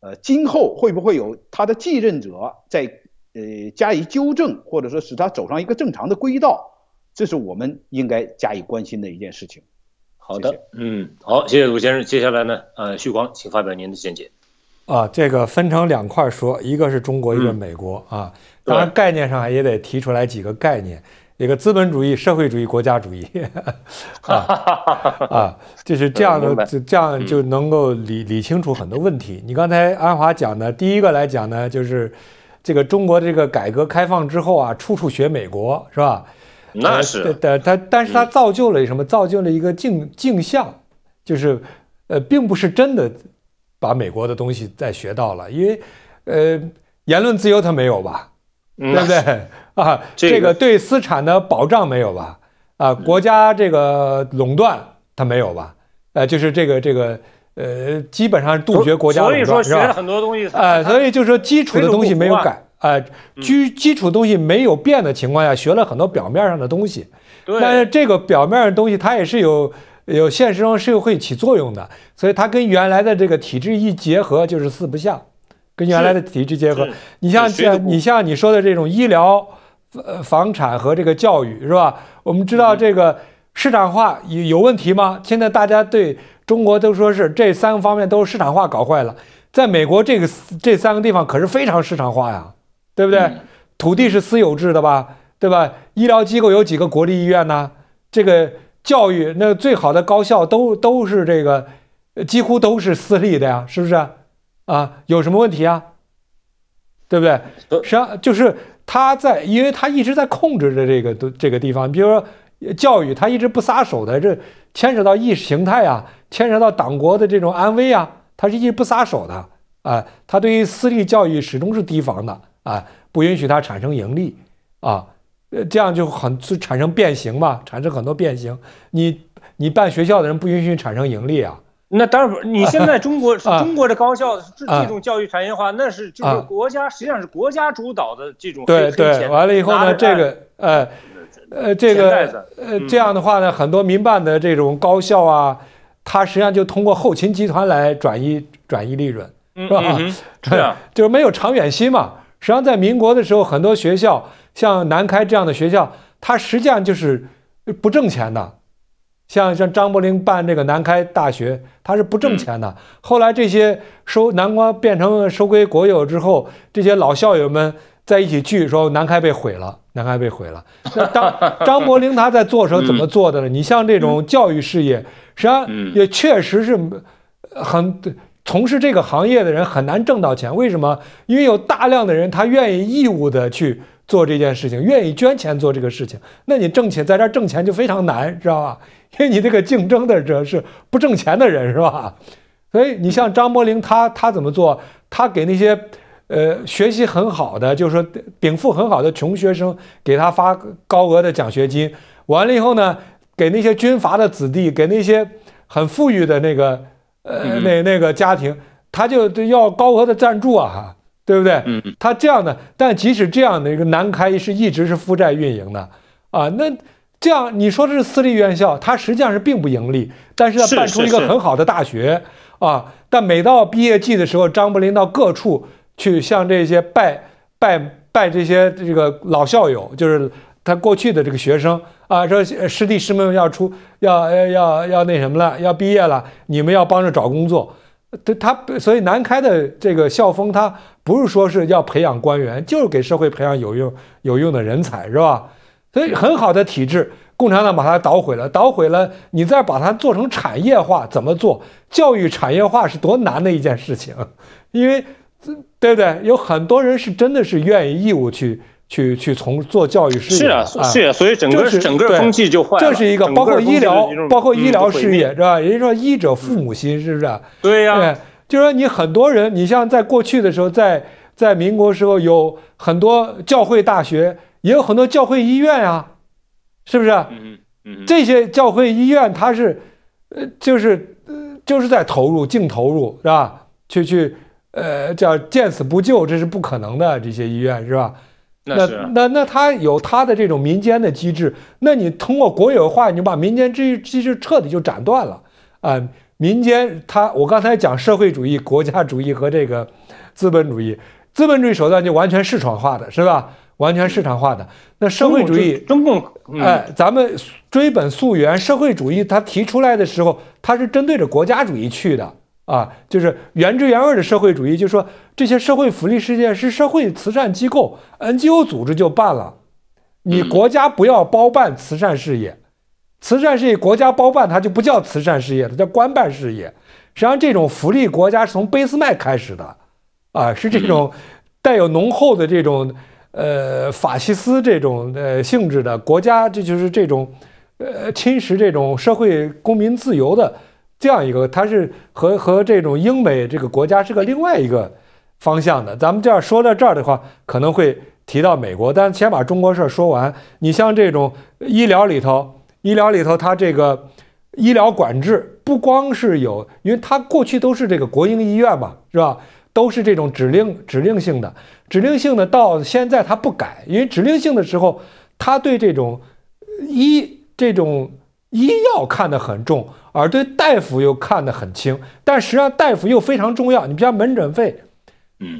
呃，今后会不会有他的继任者在，呃，加以纠正，或者说使他走上一个正常的轨道，这是我们应该加以关心的一件事情。好的，嗯，好，谢谢鲁先生。接下来呢，呃，旭光，请发表您的见解。啊，这个分成两块说，一个是中国，一个美国啊。当然，概念上也得提出来几个概念。一个资本主义、社会主义、国家主义，<laughs> 啊啊，就是这样的，这样就能够理理清楚很多问题。你刚才安华讲的，第一个来讲呢，就是这个中国这个改革开放之后啊，处处学美国，是吧？那是，但它但是它造就了什么？造就了一个镜镜像，就是呃，并不是真的把美国的东西再学到了，因为呃，言论自由它没有吧，对不对？<laughs> 啊，这个对资产的保障没有吧？啊，国家这个垄断它没有吧？呃，就是这个这个呃，基本上杜绝国家垄断东西，呃，所以就是说基础的东西没有改，呃，基基础东西没有变的情况下，学了很多表面上的东西。但是这个表面的东西它也是有有现实中是会起作用的，所以它跟原来的这个体制一结合就是四不像，跟原来的体制结合。你像像你像你说的这种医疗。呃，房产和这个教育是吧？我们知道这个市场化有有问题吗？现在大家对中国都说是这三个方面都是市场化搞坏了。在美国这个这三个地方可是非常市场化呀，对不对？土地是私有制的吧，对吧？医疗机构有几个国立医院呢？这个教育，那最好的高校都都是这个，几乎都是私立的呀，是不是？啊，有什么问题啊？对不对？实际上就是。他在，因为他一直在控制着这个这个地方，比如说教育，他一直不撒手的。这牵扯到意识形态啊，牵扯到党国的这种安危啊，他是一直不撒手的啊。他对于私立教育始终是提防的啊，不允许他产生盈利啊，呃，这样就很就产生变形嘛，产生很多变形。你你办学校的人不允许产生盈利啊。那当然，你现在中国 <laughs> 中国的高校是这种教育产业化，那是就是国家实际上是国家主导的这种对对，完了以后呢，这个呃呃这个呃这样的话呢，很多民办的这种高校啊，它实际上就通过后勤集团来转移转移利润，是吧？这样就是没有长远心嘛。实际上在民国的时候，很多学校像南开这样的学校，它实际上就是不挣钱的。像像张伯苓办这个南开大学，他是不挣钱的。后来这些收南瓜变成收归国有之后，这些老校友们在一起聚，说南开被毁了，南开被毁了。那当 <laughs> 张伯苓他在做时候怎么做的呢？你像这种教育事业，实际上也确实是很从事这个行业的人很难挣到钱。为什么？因为有大量的人他愿意义务的去做这件事情，愿意捐钱做这个事情。那你挣钱在这儿挣钱就非常难，知道吧？<laughs> 你这个竞争的者是不挣钱的人是吧？所以你像张伯苓，他他怎么做？他给那些呃学习很好的，就是说禀赋很好的穷学生，给他发高额的奖学金。完了以后呢，给那些军阀的子弟，给那些很富裕的那个呃那那个家庭，他就要高额的赞助啊，对不对？他这样的，但即使这样的一个南开是一直是负债运营的啊，那。这样你说的是私立院校，它实际上是并不盈利，但是要办出一个很好的大学啊。但每到毕业季的时候，张伯苓到各处去向这些拜拜拜这些这个老校友，就是他过去的这个学生啊，说师弟师妹们要出要要要要那什么了，要毕业了，你们要帮着找工作。他他所以南开的这个校风，他不是说是要培养官员，就是给社会培养有用有用的人才，是吧？所以很好的体制，共产党把它捣毁了，捣毁了，你再把它做成产业化，怎么做？教育产业化是多难的一件事情，<laughs> 因为，对不对？有很多人是真的是愿意义务去去去从做教育事业。是啊，是啊，所以整个整个风气就坏。这是一个，包括医疗，包括医疗事业，是吧？人家说医者父母心，是不是？对呀，就是说你很多人，你像在过去的时候，在在民国时候，有很多教会大学。也有很多教会医院呀，是不是？嗯嗯这些教会医院，它是，呃，就是，呃，就是在投入，净投入，是吧？去去，呃，叫见死不救，这是不可能的。这些医院是吧？那那那他有他的这种民间的机制，那你通过国有化，你就把民间这机制彻底就斩断了啊！民间他，我刚才讲社会主义、国家主义和这个资本主义，资本主义手段就完全市场化的是吧？完全市场化的那社会主义，中共哎，咱们追本溯源，社会主义它提出来的时候，它是针对着国家主义去的啊，就是原汁原味的社会主义。就说这些社会福利事件是社会慈善机构、NGO 组织就办了，你国家不要包办慈善事业，慈善事业国家包办它就不叫慈善事业，它叫官办事业。实际上，这种福利国家是从贝斯麦开始的，啊，是这种带有浓厚的这种。呃，法西斯这种呃性质的国家，这就是这种呃侵蚀这种社会公民自由的这样一个，它是和和这种英美这个国家是个另外一个方向的。咱们这样说到这儿的话，可能会提到美国，但先把中国事儿说完。你像这种医疗里头，医疗里头它这个医疗管制不光是有，因为它过去都是这个国营医院嘛，是吧？都是这种指令指令性的。指令性的到现在他不改，因为指令性的时候，他对这种医这种医药看得很重，而对大夫又看得很轻。但实际上大夫又非常重要。你像门诊费，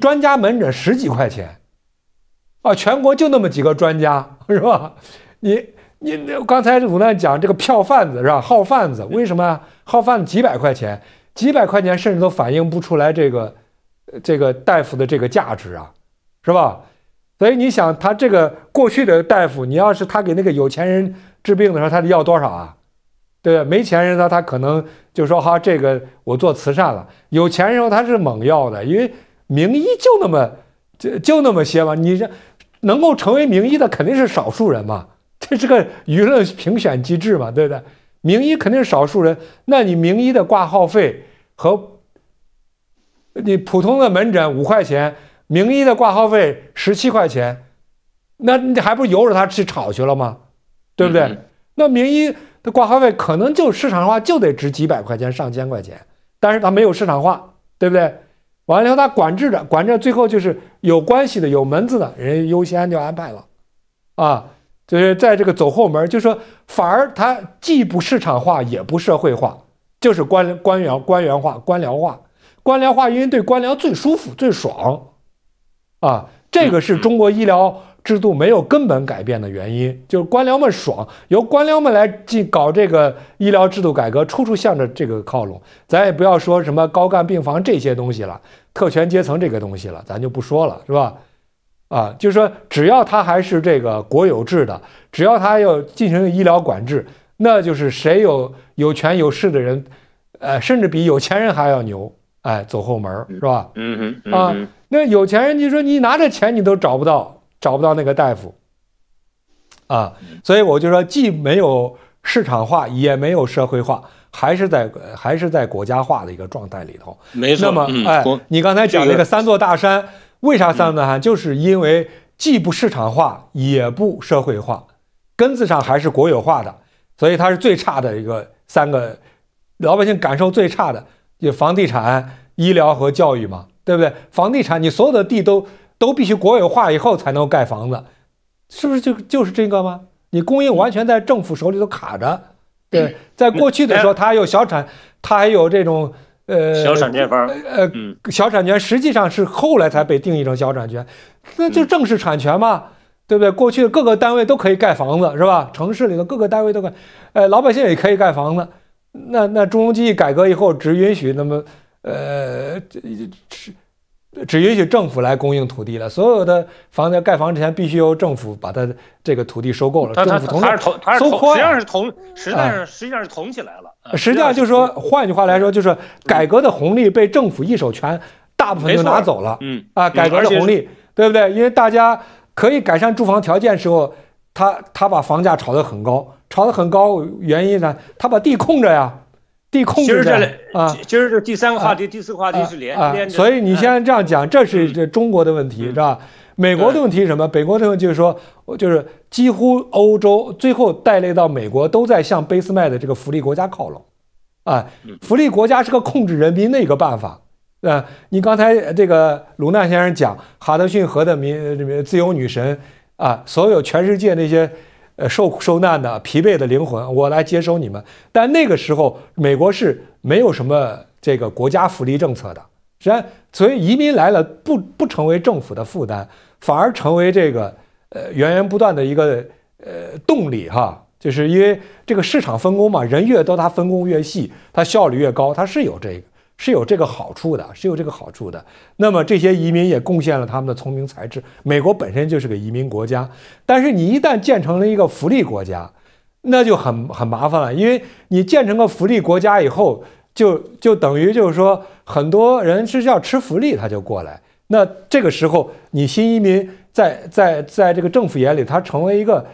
专家门诊十几块钱，啊，全国就那么几个专家，是吧？你你刚才鲁南讲这个票贩子是吧？号贩子为什么啊？号贩子几百块钱，几百块钱甚至都反映不出来这个这个大夫的这个价值啊。是吧？所以你想，他这个过去的大夫，你要是他给那个有钱人治病的时候，他得要多少啊？对不对？没钱人呢，他可能就说好这个我做慈善了。有钱人他是猛要的，因为名医就那么就就那么些嘛。你这能够成为名医的肯定是少数人嘛，<laughs> 这是个舆论评选机制嘛，对不对？名医肯定是少数人，那你名医的挂号费和你普通的门诊五块钱。名医的挂号费十七块钱，那你还不由着他去炒去了吗？对不对？那名医的挂号费可能就市场化就得值几百块钱、上千块钱，但是他没有市场化，对不对？完了以后他管制着，管制最后就是有关系的、有门子的人优先就安排了，啊，就是在这个走后门，就说反而他既不市场化，也不社会化，就是官官员官员化、官僚化、官僚化，因为对官僚最舒服、最爽。啊，这个是中国医疗制度没有根本改变的原因，就是官僚们爽，由官僚们来进搞这个医疗制度改革，处处向着这个靠拢。咱也不要说什么高干病房这些东西了，特权阶层这个东西了，咱就不说了，是吧？啊，就是说，只要他还是这个国有制的，只要他要进行医疗管制，那就是谁有有权有势的人，呃，甚至比有钱人还要牛，哎，走后门，是吧？嗯嗯啊。那有钱人，你说你拿着钱，你都找不到，找不到那个大夫，啊，所以我就说，既没有市场化，也没有社会化，还是在还是在国家化的一个状态里头。没错。那么，哎，你刚才讲那个三座大山，为啥三座大山？就是因为既不市场化，也不社会化，根子上还是国有化的，所以它是最差的一个，三个老百姓感受最差的，就房地产、医疗和教育嘛。对不对？房地产，你所有的地都都必须国有化以后才能盖房子，是不是就就是这个吗？你供应完全在政府手里头卡着。对，在过去的时候，它还有小产，它还有这种呃小产权房，呃，小产权实际上是后来才被定义成小产权，那就正式产权嘛，对不对？过去各个单位都可以盖房子，是吧？城市里的各个单位都盖，呃，老百姓也可以盖房子。那那中央经济改革以后，只允许那么。呃，只只允许政府来供应土地了。所有的房子盖房之前，必须由政府把它这个土地收购了。政府他是同，他是同，实际上是同，实际上实际上是同起来了。实际上就是说，换句话来说，就是改革的红利被政府一手全大部分都拿走了。嗯啊，改革的红利，对不对？因为大家可以改善住房条件时候，他他把房价炒得很高，炒得很高，原因呢，他把地空着呀。地控制的啊，今是这第三个话题，第四个话题是连，所以你先这样讲，这是这中国的问题是吧？美国的问题是什么？美国的问题就是说，就是几乎欧洲最后带累到美国，都在向贝斯麦的这个福利国家靠拢，啊，福利国家是个控制人民的一个办法，啊，你刚才这个鲁娜先生讲哈德逊河的民，这个自由女神，啊，所有全世界那些。呃，受受难的、疲惫的灵魂，我来接收你们。但那个时候，美国是没有什么这个国家福利政策的，然所以移民来了不不成为政府的负担，反而成为这个呃源源不断的一个呃动力哈。就是因为这个市场分工嘛，人越多，它分工越细，它效率越高，它是有这个。是有这个好处的，是有这个好处的。那么这些移民也贡献了他们的聪明才智。美国本身就是个移民国家，但是你一旦建成了一个福利国家，那就很很麻烦了。因为你建成个福利国家以后，就就等于就是说，很多人是要吃福利，他就过来。那这个时候，你新移民在在在这个政府眼里，他成为一个，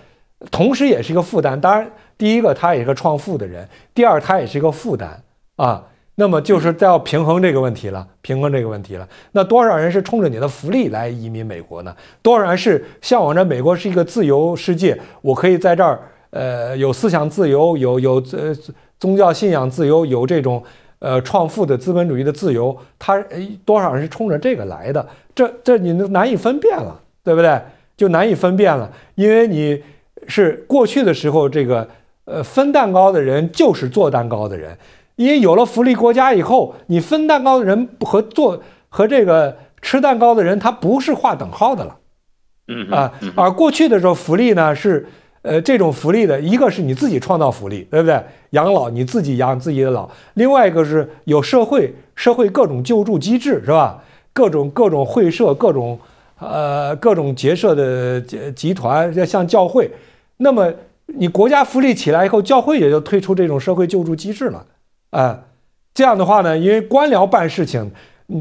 同时也是一个负担。当然，第一个他也是个创富的人，第二他也是一个负担啊。那么就是要平衡这个问题了，平衡这个问题了。那多少人是冲着你的福利来移民美国呢？多少人是向往着美国是一个自由世界，我可以在这儿，呃，有思想自由，有有呃宗教信仰自由，有这种呃创富的资本主义的自由？他多少人是冲着这个来的？这这你都难以分辨了，对不对？就难以分辨了，因为你是过去的时候，这个呃分蛋糕的人就是做蛋糕的人。因为有了福利国家以后，你分蛋糕的人和做和这个吃蛋糕的人，他不是划等号的了，嗯啊，而过去的时候，福利呢是，呃，这种福利的一个是你自己创造福利，对不对？养老你自己养自己的老，另外一个是有社会社会各种救助机制，是吧？各种各种会社，各种呃各种结社的集集团，像教会，那么你国家福利起来以后，教会也就推出这种社会救助机制了。呃，这样的话呢，因为官僚办事情，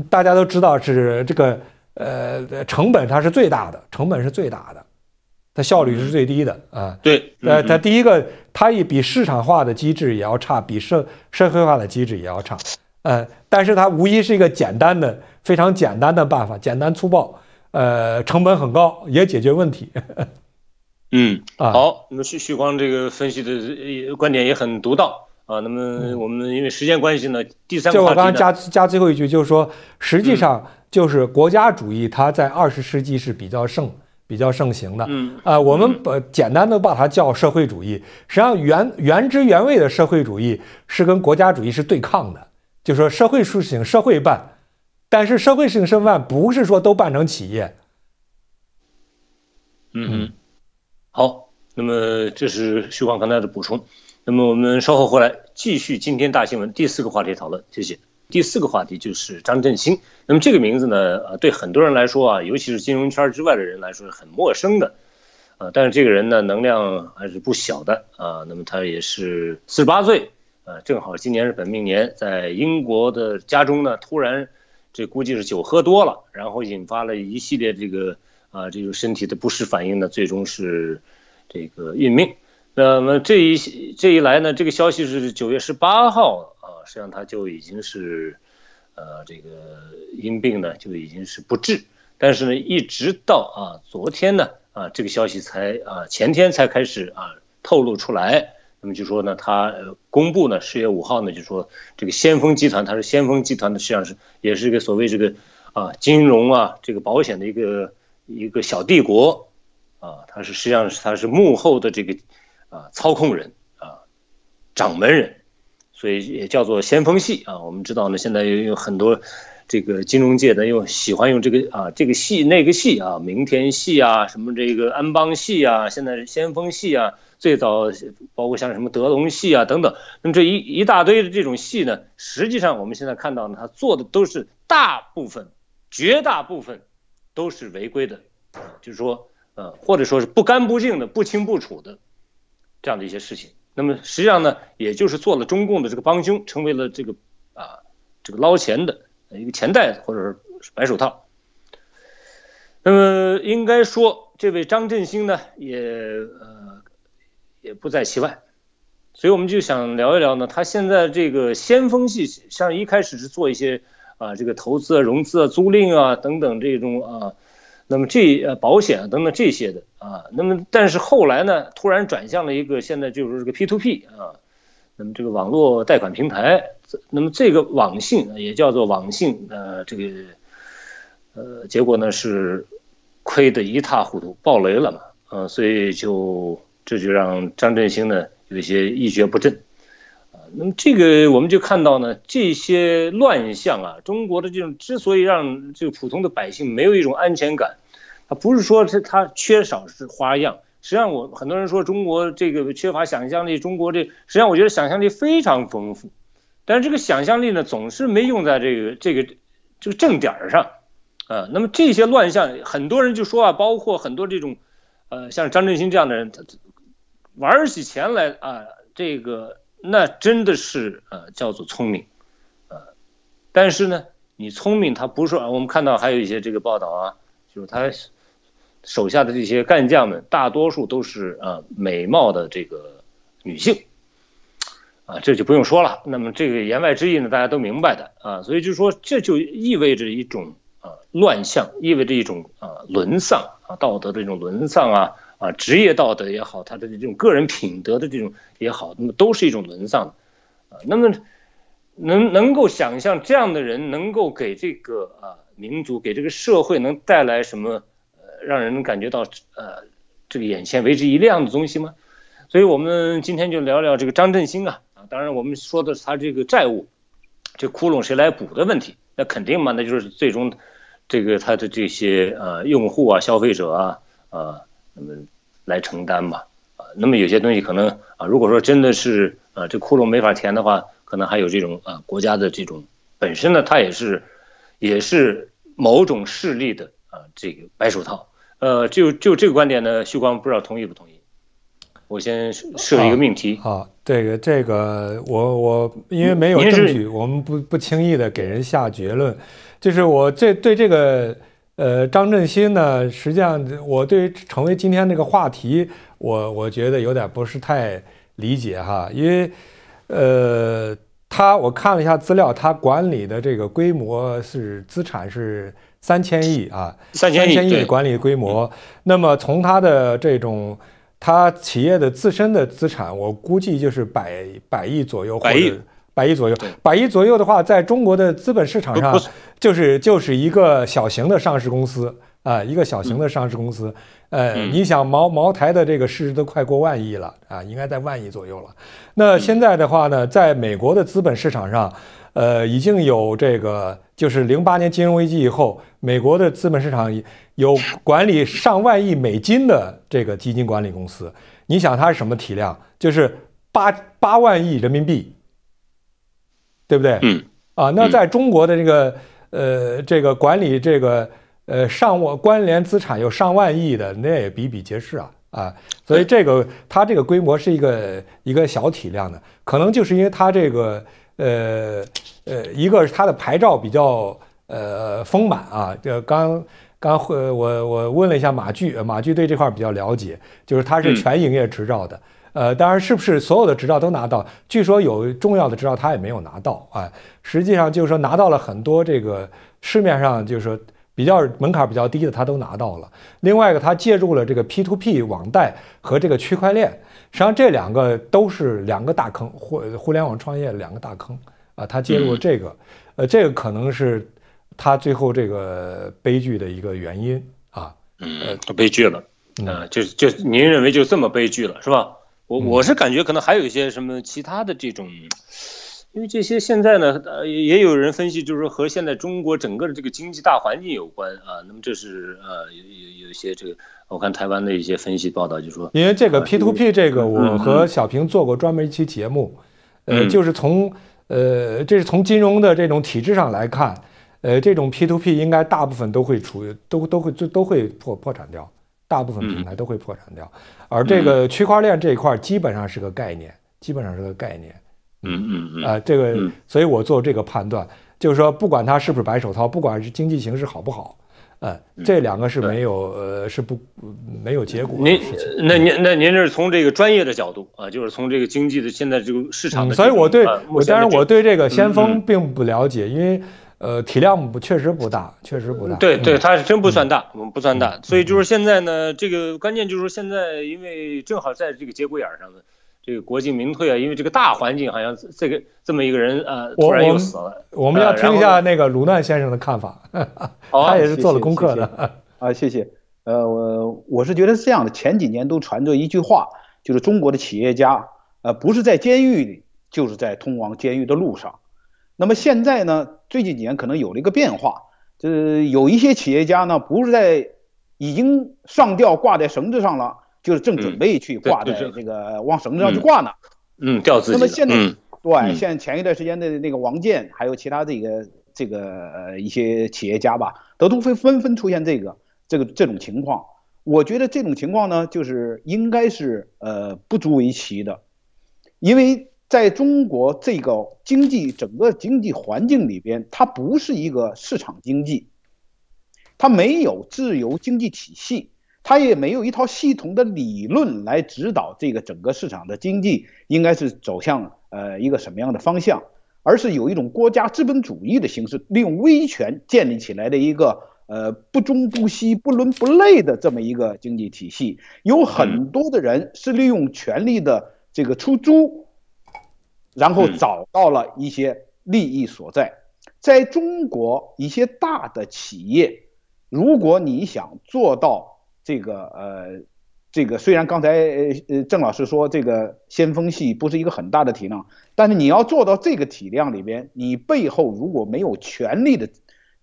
大家都知道是这个呃成本它是最大的，成本是最大的，它效率是最低的啊。对，呃，它第一个，它也比市场化的机制也要差，比社社会化的机制也要差。呃，但是它无疑是一个简单的、非常简单的办法，简单粗暴，呃，成本很高，也解决问题。<laughs> 嗯，好，那么徐徐光这个分析的观点也很独到。啊，那么我们因为时间关系呢，第三个，就我刚刚加加最后一句，就是说，实际上就是国家主义，它在二十世纪是比较盛、比较盛行的。嗯，啊，我们把简单的把它叫社会主义，实际上原原汁原味的社会主义是跟国家主义是对抗的，就说社会属性、社会办，但是社会事性、社会办不是说都办成企业。嗯嗯好，那么这是徐光刚才的补充。那么我们稍后回来继续今天大新闻第四个话题讨论，谢谢。第四个话题就是张振兴。那么这个名字呢，呃，对很多人来说啊，尤其是金融圈之外的人来说是很陌生的，啊，但是这个人呢，能量还是不小的啊。那么他也是四十八岁，呃，正好今年是本命年，在英国的家中呢，突然这估计是酒喝多了，然后引发了一系列这个啊这种身体的不适反应呢，最终是这个殒命。那么这一这一来呢，这个消息是九月十八号啊，实际上他就已经是，呃，这个因病呢就已经是不治。但是呢，一直到啊昨天呢，啊这个消息才啊前天才开始啊透露出来。那么就说呢，他公布呢十月五号呢就说这个先锋集团，他是先锋集团的，实际上是也是一个所谓这个啊金融啊这个保险的一个一个小帝国，啊，它是实际上是它是幕后的这个。啊，操控人啊，掌门人，所以也叫做先锋系啊。我们知道呢，现在有很多这个金融界的又喜欢用这个啊，这个系那个系啊，明天系啊，什么这个安邦系啊，现在是先锋系啊。最早包括像什么德隆系啊等等，那么这一一大堆的这种系呢，实际上我们现在看到呢，他做的都是大部分、绝大部分都是违规的，就是说呃，或者说是不干不净的、不清不楚的。这样的一些事情，那么实际上呢，也就是做了中共的这个帮凶，成为了这个啊这个捞钱的一个钱袋子或者是白手套。那么应该说，这位张振兴呢，也呃也不在其外，所以我们就想聊一聊呢，他现在这个先锋系，像一开始是做一些啊这个投资啊、融资啊、租赁啊等等这种啊。那么这呃保险等等这些的啊，那么但是后来呢，突然转向了一个现在就是这个 P to P 啊，那么这个网络贷款平台，那么这个网信也叫做网信呃这个呃结果呢是亏得一塌糊涂，爆雷了嘛，啊，所以就这就让张振兴呢有些一蹶不振啊，那么这个我们就看到呢这些乱象啊，中国的这种之所以让这个普通的百姓没有一种安全感。不是说是他缺少是花样，实际上我很多人说中国这个缺乏想象力，中国这实际上我觉得想象力非常丰富，但是这个想象力呢总是没用在这个这个这个正点儿上啊。那么这些乱象，很多人就说啊，包括很多这种，呃，像张振兴这样的人，他玩起钱来啊，这个那真的是呃叫做聪明啊，但是呢，你聪明他不是说，我们看到还有一些这个报道啊，就是他。手下的这些干将们，大多数都是呃美貌的这个女性，啊，这就不用说了。那么这个言外之意呢，大家都明白的，啊，所以就是说，这就意味着一种啊乱象，意味着一种啊沦丧啊道德的一种沦丧啊啊职业道德也好，他的这种个人品德的这种也好，那么都是一种沦丧，啊，那么能能够想象这样的人能够给这个啊民族，给这个社会能带来什么？让人感觉到呃这个眼前为之一亮的东西吗？所以，我们今天就聊聊这个张振兴啊啊，当然我们说的是他这个债务这窟窿谁来补的问题。那肯定嘛，那就是最终这个他的这些呃用户啊、消费者啊啊，那么来承担嘛啊。那么有些东西可能啊，如果说真的是啊，这窟窿没法填的话，可能还有这种啊国家的这种本身呢，它也是也是某种势力的啊这个白手套。呃，就就这个观点呢，旭光不知道同意不同意。我先设一个命题。好，这个这个，我我因为没有证据，我们不不轻易的给人下结论。就是我这对这个呃张振兴呢，实际上我对成为今天这个话题，我我觉得有点不是太理解哈，因为呃他我看了一下资料，他管理的这个规模是资产是。三千亿啊，三千亿的管理规模。那么从它的这种，它企业的自身的资产，我估计就是百百亿左右，百亿，百亿左右，百亿左右的话，在中国的资本市场上，就是就是一个小型的上市公司啊，一个小型的上市公司。呃，你想茅茅台的这个市值都快过万亿了啊，应该在万亿左右了。那现在的话呢，在美国的资本市场上，呃，已经有这个。就是零八年金融危机以后，美国的资本市场有管理上万亿美金的这个基金管理公司，你想它是什么体量？就是八八万亿人民币，对不对？嗯。啊，那在中国的这个呃，这个管理这个呃上万关联资产有上万亿的，那也比比皆是啊啊。所以这个它这个规模是一个一个小体量的，可能就是因为它这个。呃呃，一个是它的牌照比较呃丰满啊，这刚刚会我我问了一下马具，马具对这块比较了解，就是它是全营业执照的，呃，当然是不是所有的执照都拿到，据说有重要的执照他也没有拿到啊，实际上就是说拿到了很多这个市面上就是说。比较门槛比较低的，他都拿到了。另外一个，他介入了这个 P2P 网贷和这个区块链，实际上这两个都是两个大坑，互互联网创业两个大坑啊。他介入了这个，呃，这个可能是他最后这个悲剧的一个原因啊。嗯，悲剧了，那就就您认为就这么悲剧了是吧？我我是感觉可能还有一些什么其他的这种。因为这些现在呢，呃，也也有人分析，就是说和现在中国整个的这个经济大环境有关啊。那么这是呃有有有一些这个，我看台湾的一些分析报道就说，因为这个 P2P 这个，我和小平做过专门一期节目，呃，就是从呃这是从金融的这种体制上来看，呃，这种 P2P 应该大部分都会出都都会就都会破破产掉，大部分平台都会破产掉，而这个区块链这一块基本上是个概念，基本上是个概念。嗯嗯嗯，啊，这个，所以我做这个判断，就是说，不管它是不是白手套，不管是经济形势好不好，呃，这两个是没有，呃，是不没有结果。您，那您，那您是从这个专业的角度啊，就是从这个经济的现在这个市场的。所以我对，我但是我对这个先锋并不了解，因为呃，体量不确实不大，确实不大。对对，它是真不算大，不算大。所以就是现在呢，这个关键就是说现在，因为正好在这个节骨眼儿上呢。这个国进民退啊，因为这个大环境，好像这个这么一个人，呃，突然又死了。我们要听一下那个鲁难先生的看法，<laughs> 他也是做了功课的 <laughs> 啊，谢谢。呃，我我是觉得是这样的，前几年都传着一句话，就是中国的企业家，呃，不是在监狱里，就是在通往监狱的路上。那么现在呢，最近几年可能有了一个变化，就是有一些企业家呢，不是在已经上吊挂在绳子上了。就是正准备去挂在这个往绳子上去挂呢，嗯，吊自己。那么现在，对，像前一段时间的那个王健，还有其他这个这个一些企业家吧，都纷纷纷纷出现这个这个这种情况。我觉得这种情况呢，就是应该是呃不足为奇的，因为在中国这个经济整个经济环境里边，它不是一个市场经济，它没有自由经济体系。他也没有一套系统的理论来指导这个整个市场的经济应该是走向呃一个什么样的方向，而是有一种国家资本主义的形式，利用威权建立起来的一个呃不中不西不伦不类的这么一个经济体系。有很多的人是利用权力的这个出租，然后找到了一些利益所在。在中国一些大的企业，如果你想做到。这个呃，这个虽然刚才呃呃郑老师说这个先锋系不是一个很大的体量，但是你要做到这个体量里边，你背后如果没有权力的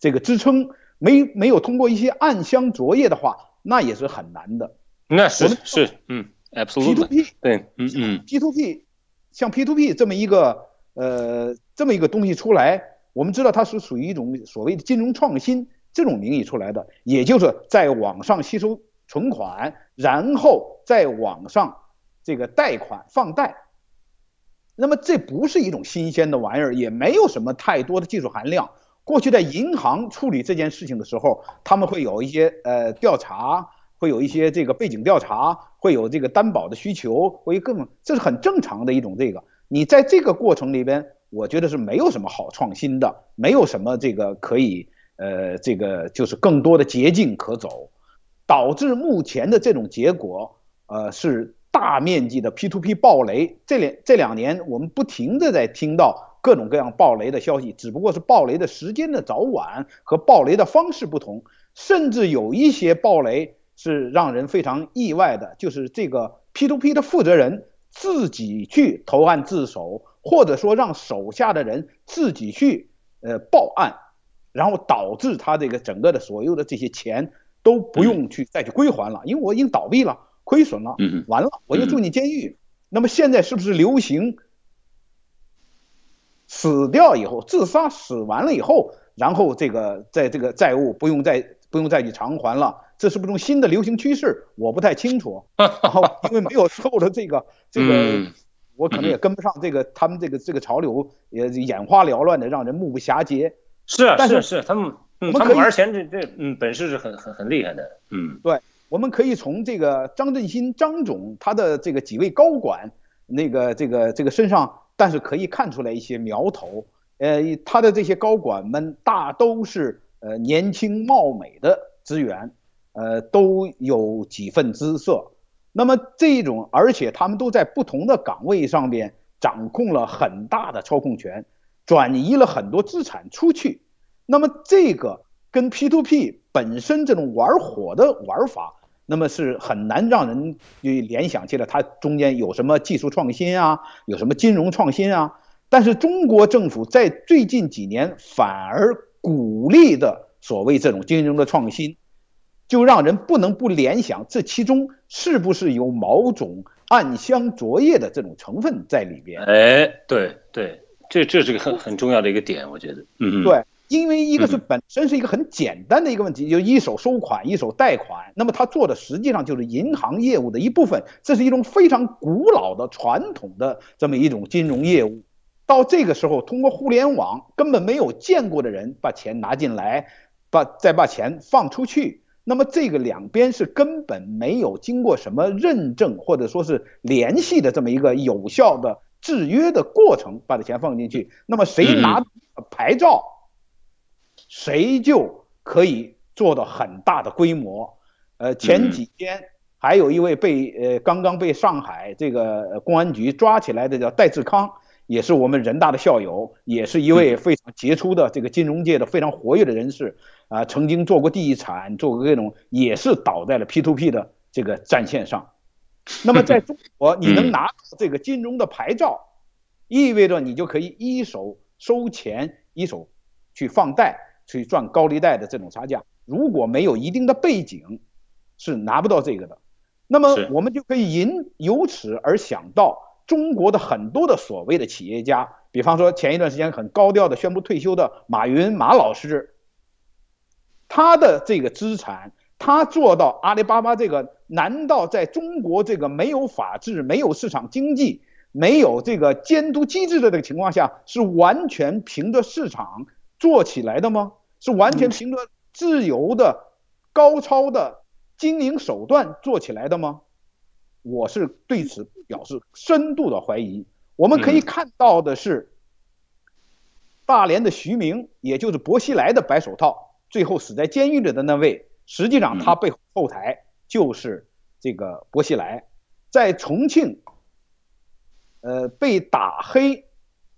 这个支撑，没没有通过一些暗箱作业的话，那也是很难的。那是是嗯，absolutely。P o P 对，嗯嗯，P to P，像 P to P 这么一个呃这么一个东西出来，我们知道它是属于一种所谓的金融创新这种名义出来的，也就是在网上吸收。存款，然后在网上这个贷款放贷，那么这不是一种新鲜的玩意儿，也没有什么太多的技术含量。过去在银行处理这件事情的时候，他们会有一些呃调查，会有一些这个背景调查，会有这个担保的需求，会更这是很正常的一种这个。你在这个过程里边，我觉得是没有什么好创新的，没有什么这个可以呃这个就是更多的捷径可走。导致目前的这种结果，呃，是大面积的 P2P 爆雷。这两这两年，我们不停的在听到各种各样爆雷的消息，只不过是爆雷的时间的早晚和爆雷的方式不同，甚至有一些爆雷是让人非常意外的，就是这个 P2P 的负责人自己去投案自首，或者说让手下的人自己去呃报案，然后导致他这个整个的所有的这些钱。都不用去再去归还了，因为我已经倒闭了，亏损了，完了，我就住进监狱。那么现在是不是流行死掉以后自杀死完了以后，然后这个在这个债务不用再不用再去偿还了？这是不是种新的流行趋势？我不太清楚，<laughs> 然后因为没有受了这个这个，我可能也跟不上这个他们这个这个潮流，也眼花缭乱的，让人目不暇接。是是是，他们。嗯，他们玩钱这这，嗯，本事是很很很厉害的，嗯，对，我们可以从这个张振兴张总他的这个几位高管，那个这个这个身上，但是可以看出来一些苗头，呃，他的这些高管们大都是呃年轻貌美的资源，呃，都有几分姿色，那么这种，而且他们都在不同的岗位上边掌控了很大的操控权，转移了很多资产出去。那么这个跟 p to p 本身这种玩火的玩法，那么是很难让人去联想起来，它中间有什么技术创新啊，有什么金融创新啊？但是中国政府在最近几年反而鼓励的所谓这种金融的创新，就让人不能不联想，这其中是不是有某种暗香昨叶的这种成分在里边？哎，对对，这这是个很很重要的一个点，我觉得，嗯，对。因为一个是本身是一个很简单的一个问题，就一手收款，一手贷款。那么他做的实际上就是银行业务的一部分，这是一种非常古老的传统的这么一种金融业务。到这个时候，通过互联网根本没有见过的人把钱拿进来，把再把钱放出去，那么这个两边是根本没有经过什么认证或者说是联系的这么一个有效的制约的过程，把这钱放进去。那么谁拿牌照？谁就可以做到很大的规模，呃，前几天还有一位被呃刚刚被上海这个公安局抓起来的叫戴志康，也是我们人大的校友，也是一位非常杰出的这个金融界的非常活跃的人士，啊，曾经做过地产，做过各种，也是倒在了 P to P 的这个战线上。那么在 <laughs> 中国，你能拿这个金融的牌照，意味着你就可以一手收钱，一手去放贷。去赚高利贷的这种差价，如果没有一定的背景，是拿不到这个的。那么我们就可以引由此而想到中国的很多的所谓的企业家，比方说前一段时间很高调的宣布退休的马云马老师，他的这个资产，他做到阿里巴巴这个，难道在中国这个没有法治、没有市场经济、没有这个监督机制的这个情况下，是完全凭着市场做起来的吗？是完全凭着自由的高超的经营手段做起来的吗？我是对此表示深度的怀疑。我们可以看到的是，大连的徐明，也就是薄熙来的白手套，最后死在监狱里的那位，实际上他背后后台就是这个薄熙来，在重庆，呃被打黑。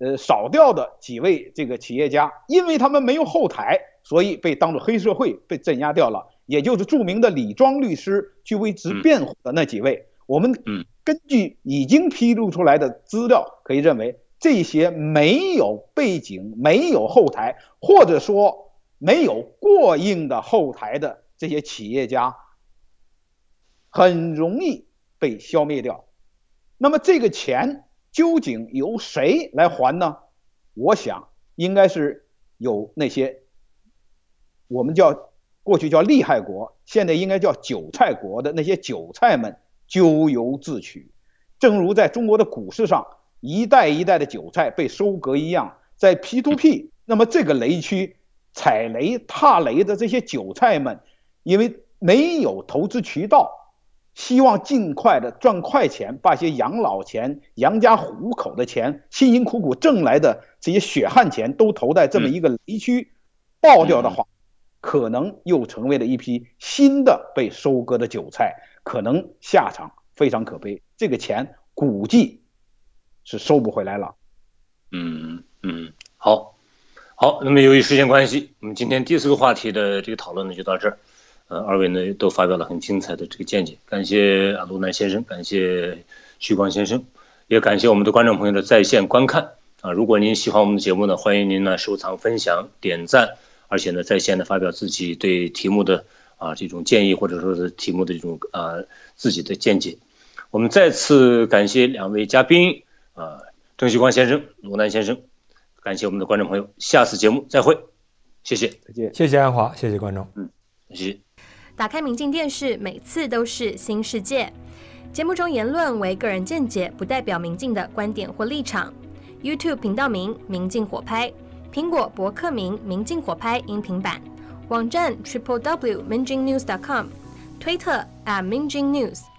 呃，少掉的几位这个企业家，因为他们没有后台，所以被当作黑社会被镇压掉了。也就是著名的李庄律师去为之辩护的那几位。我们根据已经披露出来的资料，可以认为这些没有背景、没有后台，或者说没有过硬的后台的这些企业家，很容易被消灭掉。那么这个钱。究竟由谁来还呢？我想应该是有那些我们叫过去叫厉害国，现在应该叫韭菜国的那些韭菜们咎由自取。正如在中国的股市上一代一代的韭菜被收割一样，在 P to P，那么这个雷区踩雷踏雷的这些韭菜们，因为没有投资渠道。希望尽快的赚快钱，把一些养老钱、养家糊口的钱、辛辛苦苦挣来的这些血汗钱，都投在这么一个雷区，爆掉的话，可能又成为了一批新的被收割的韭菜，可能下场非常可悲。这个钱估计是收不回来了。嗯嗯，好，好。那么由于时间关系，我们今天第四个话题的这个讨论呢，就到这儿。呃，二位呢都发表了很精彩的这个见解，感谢鲁南先生，感谢徐光先生，也感谢我们的观众朋友的在线观看啊。如果您喜欢我们的节目呢，欢迎您呢收藏、分享、点赞，而且呢在线呢发表自己对题目的啊这种建议，或者说是题目的这种啊自己的见解。我们再次感谢两位嘉宾啊，郑旭光先生、鲁南先生，感谢我们的观众朋友，下次节目再会，谢谢，再见，谢谢安华，谢谢观众，嗯，谢谢。打开明镜电视，每次都是新世界。节目中言论为个人见解，不代表明镜的观点或立场。YouTube 频道名：明镜火拍；苹果博客名：明镜火拍音频版；网站：triplew.mingjingnews.com；推特：@mingjingnews。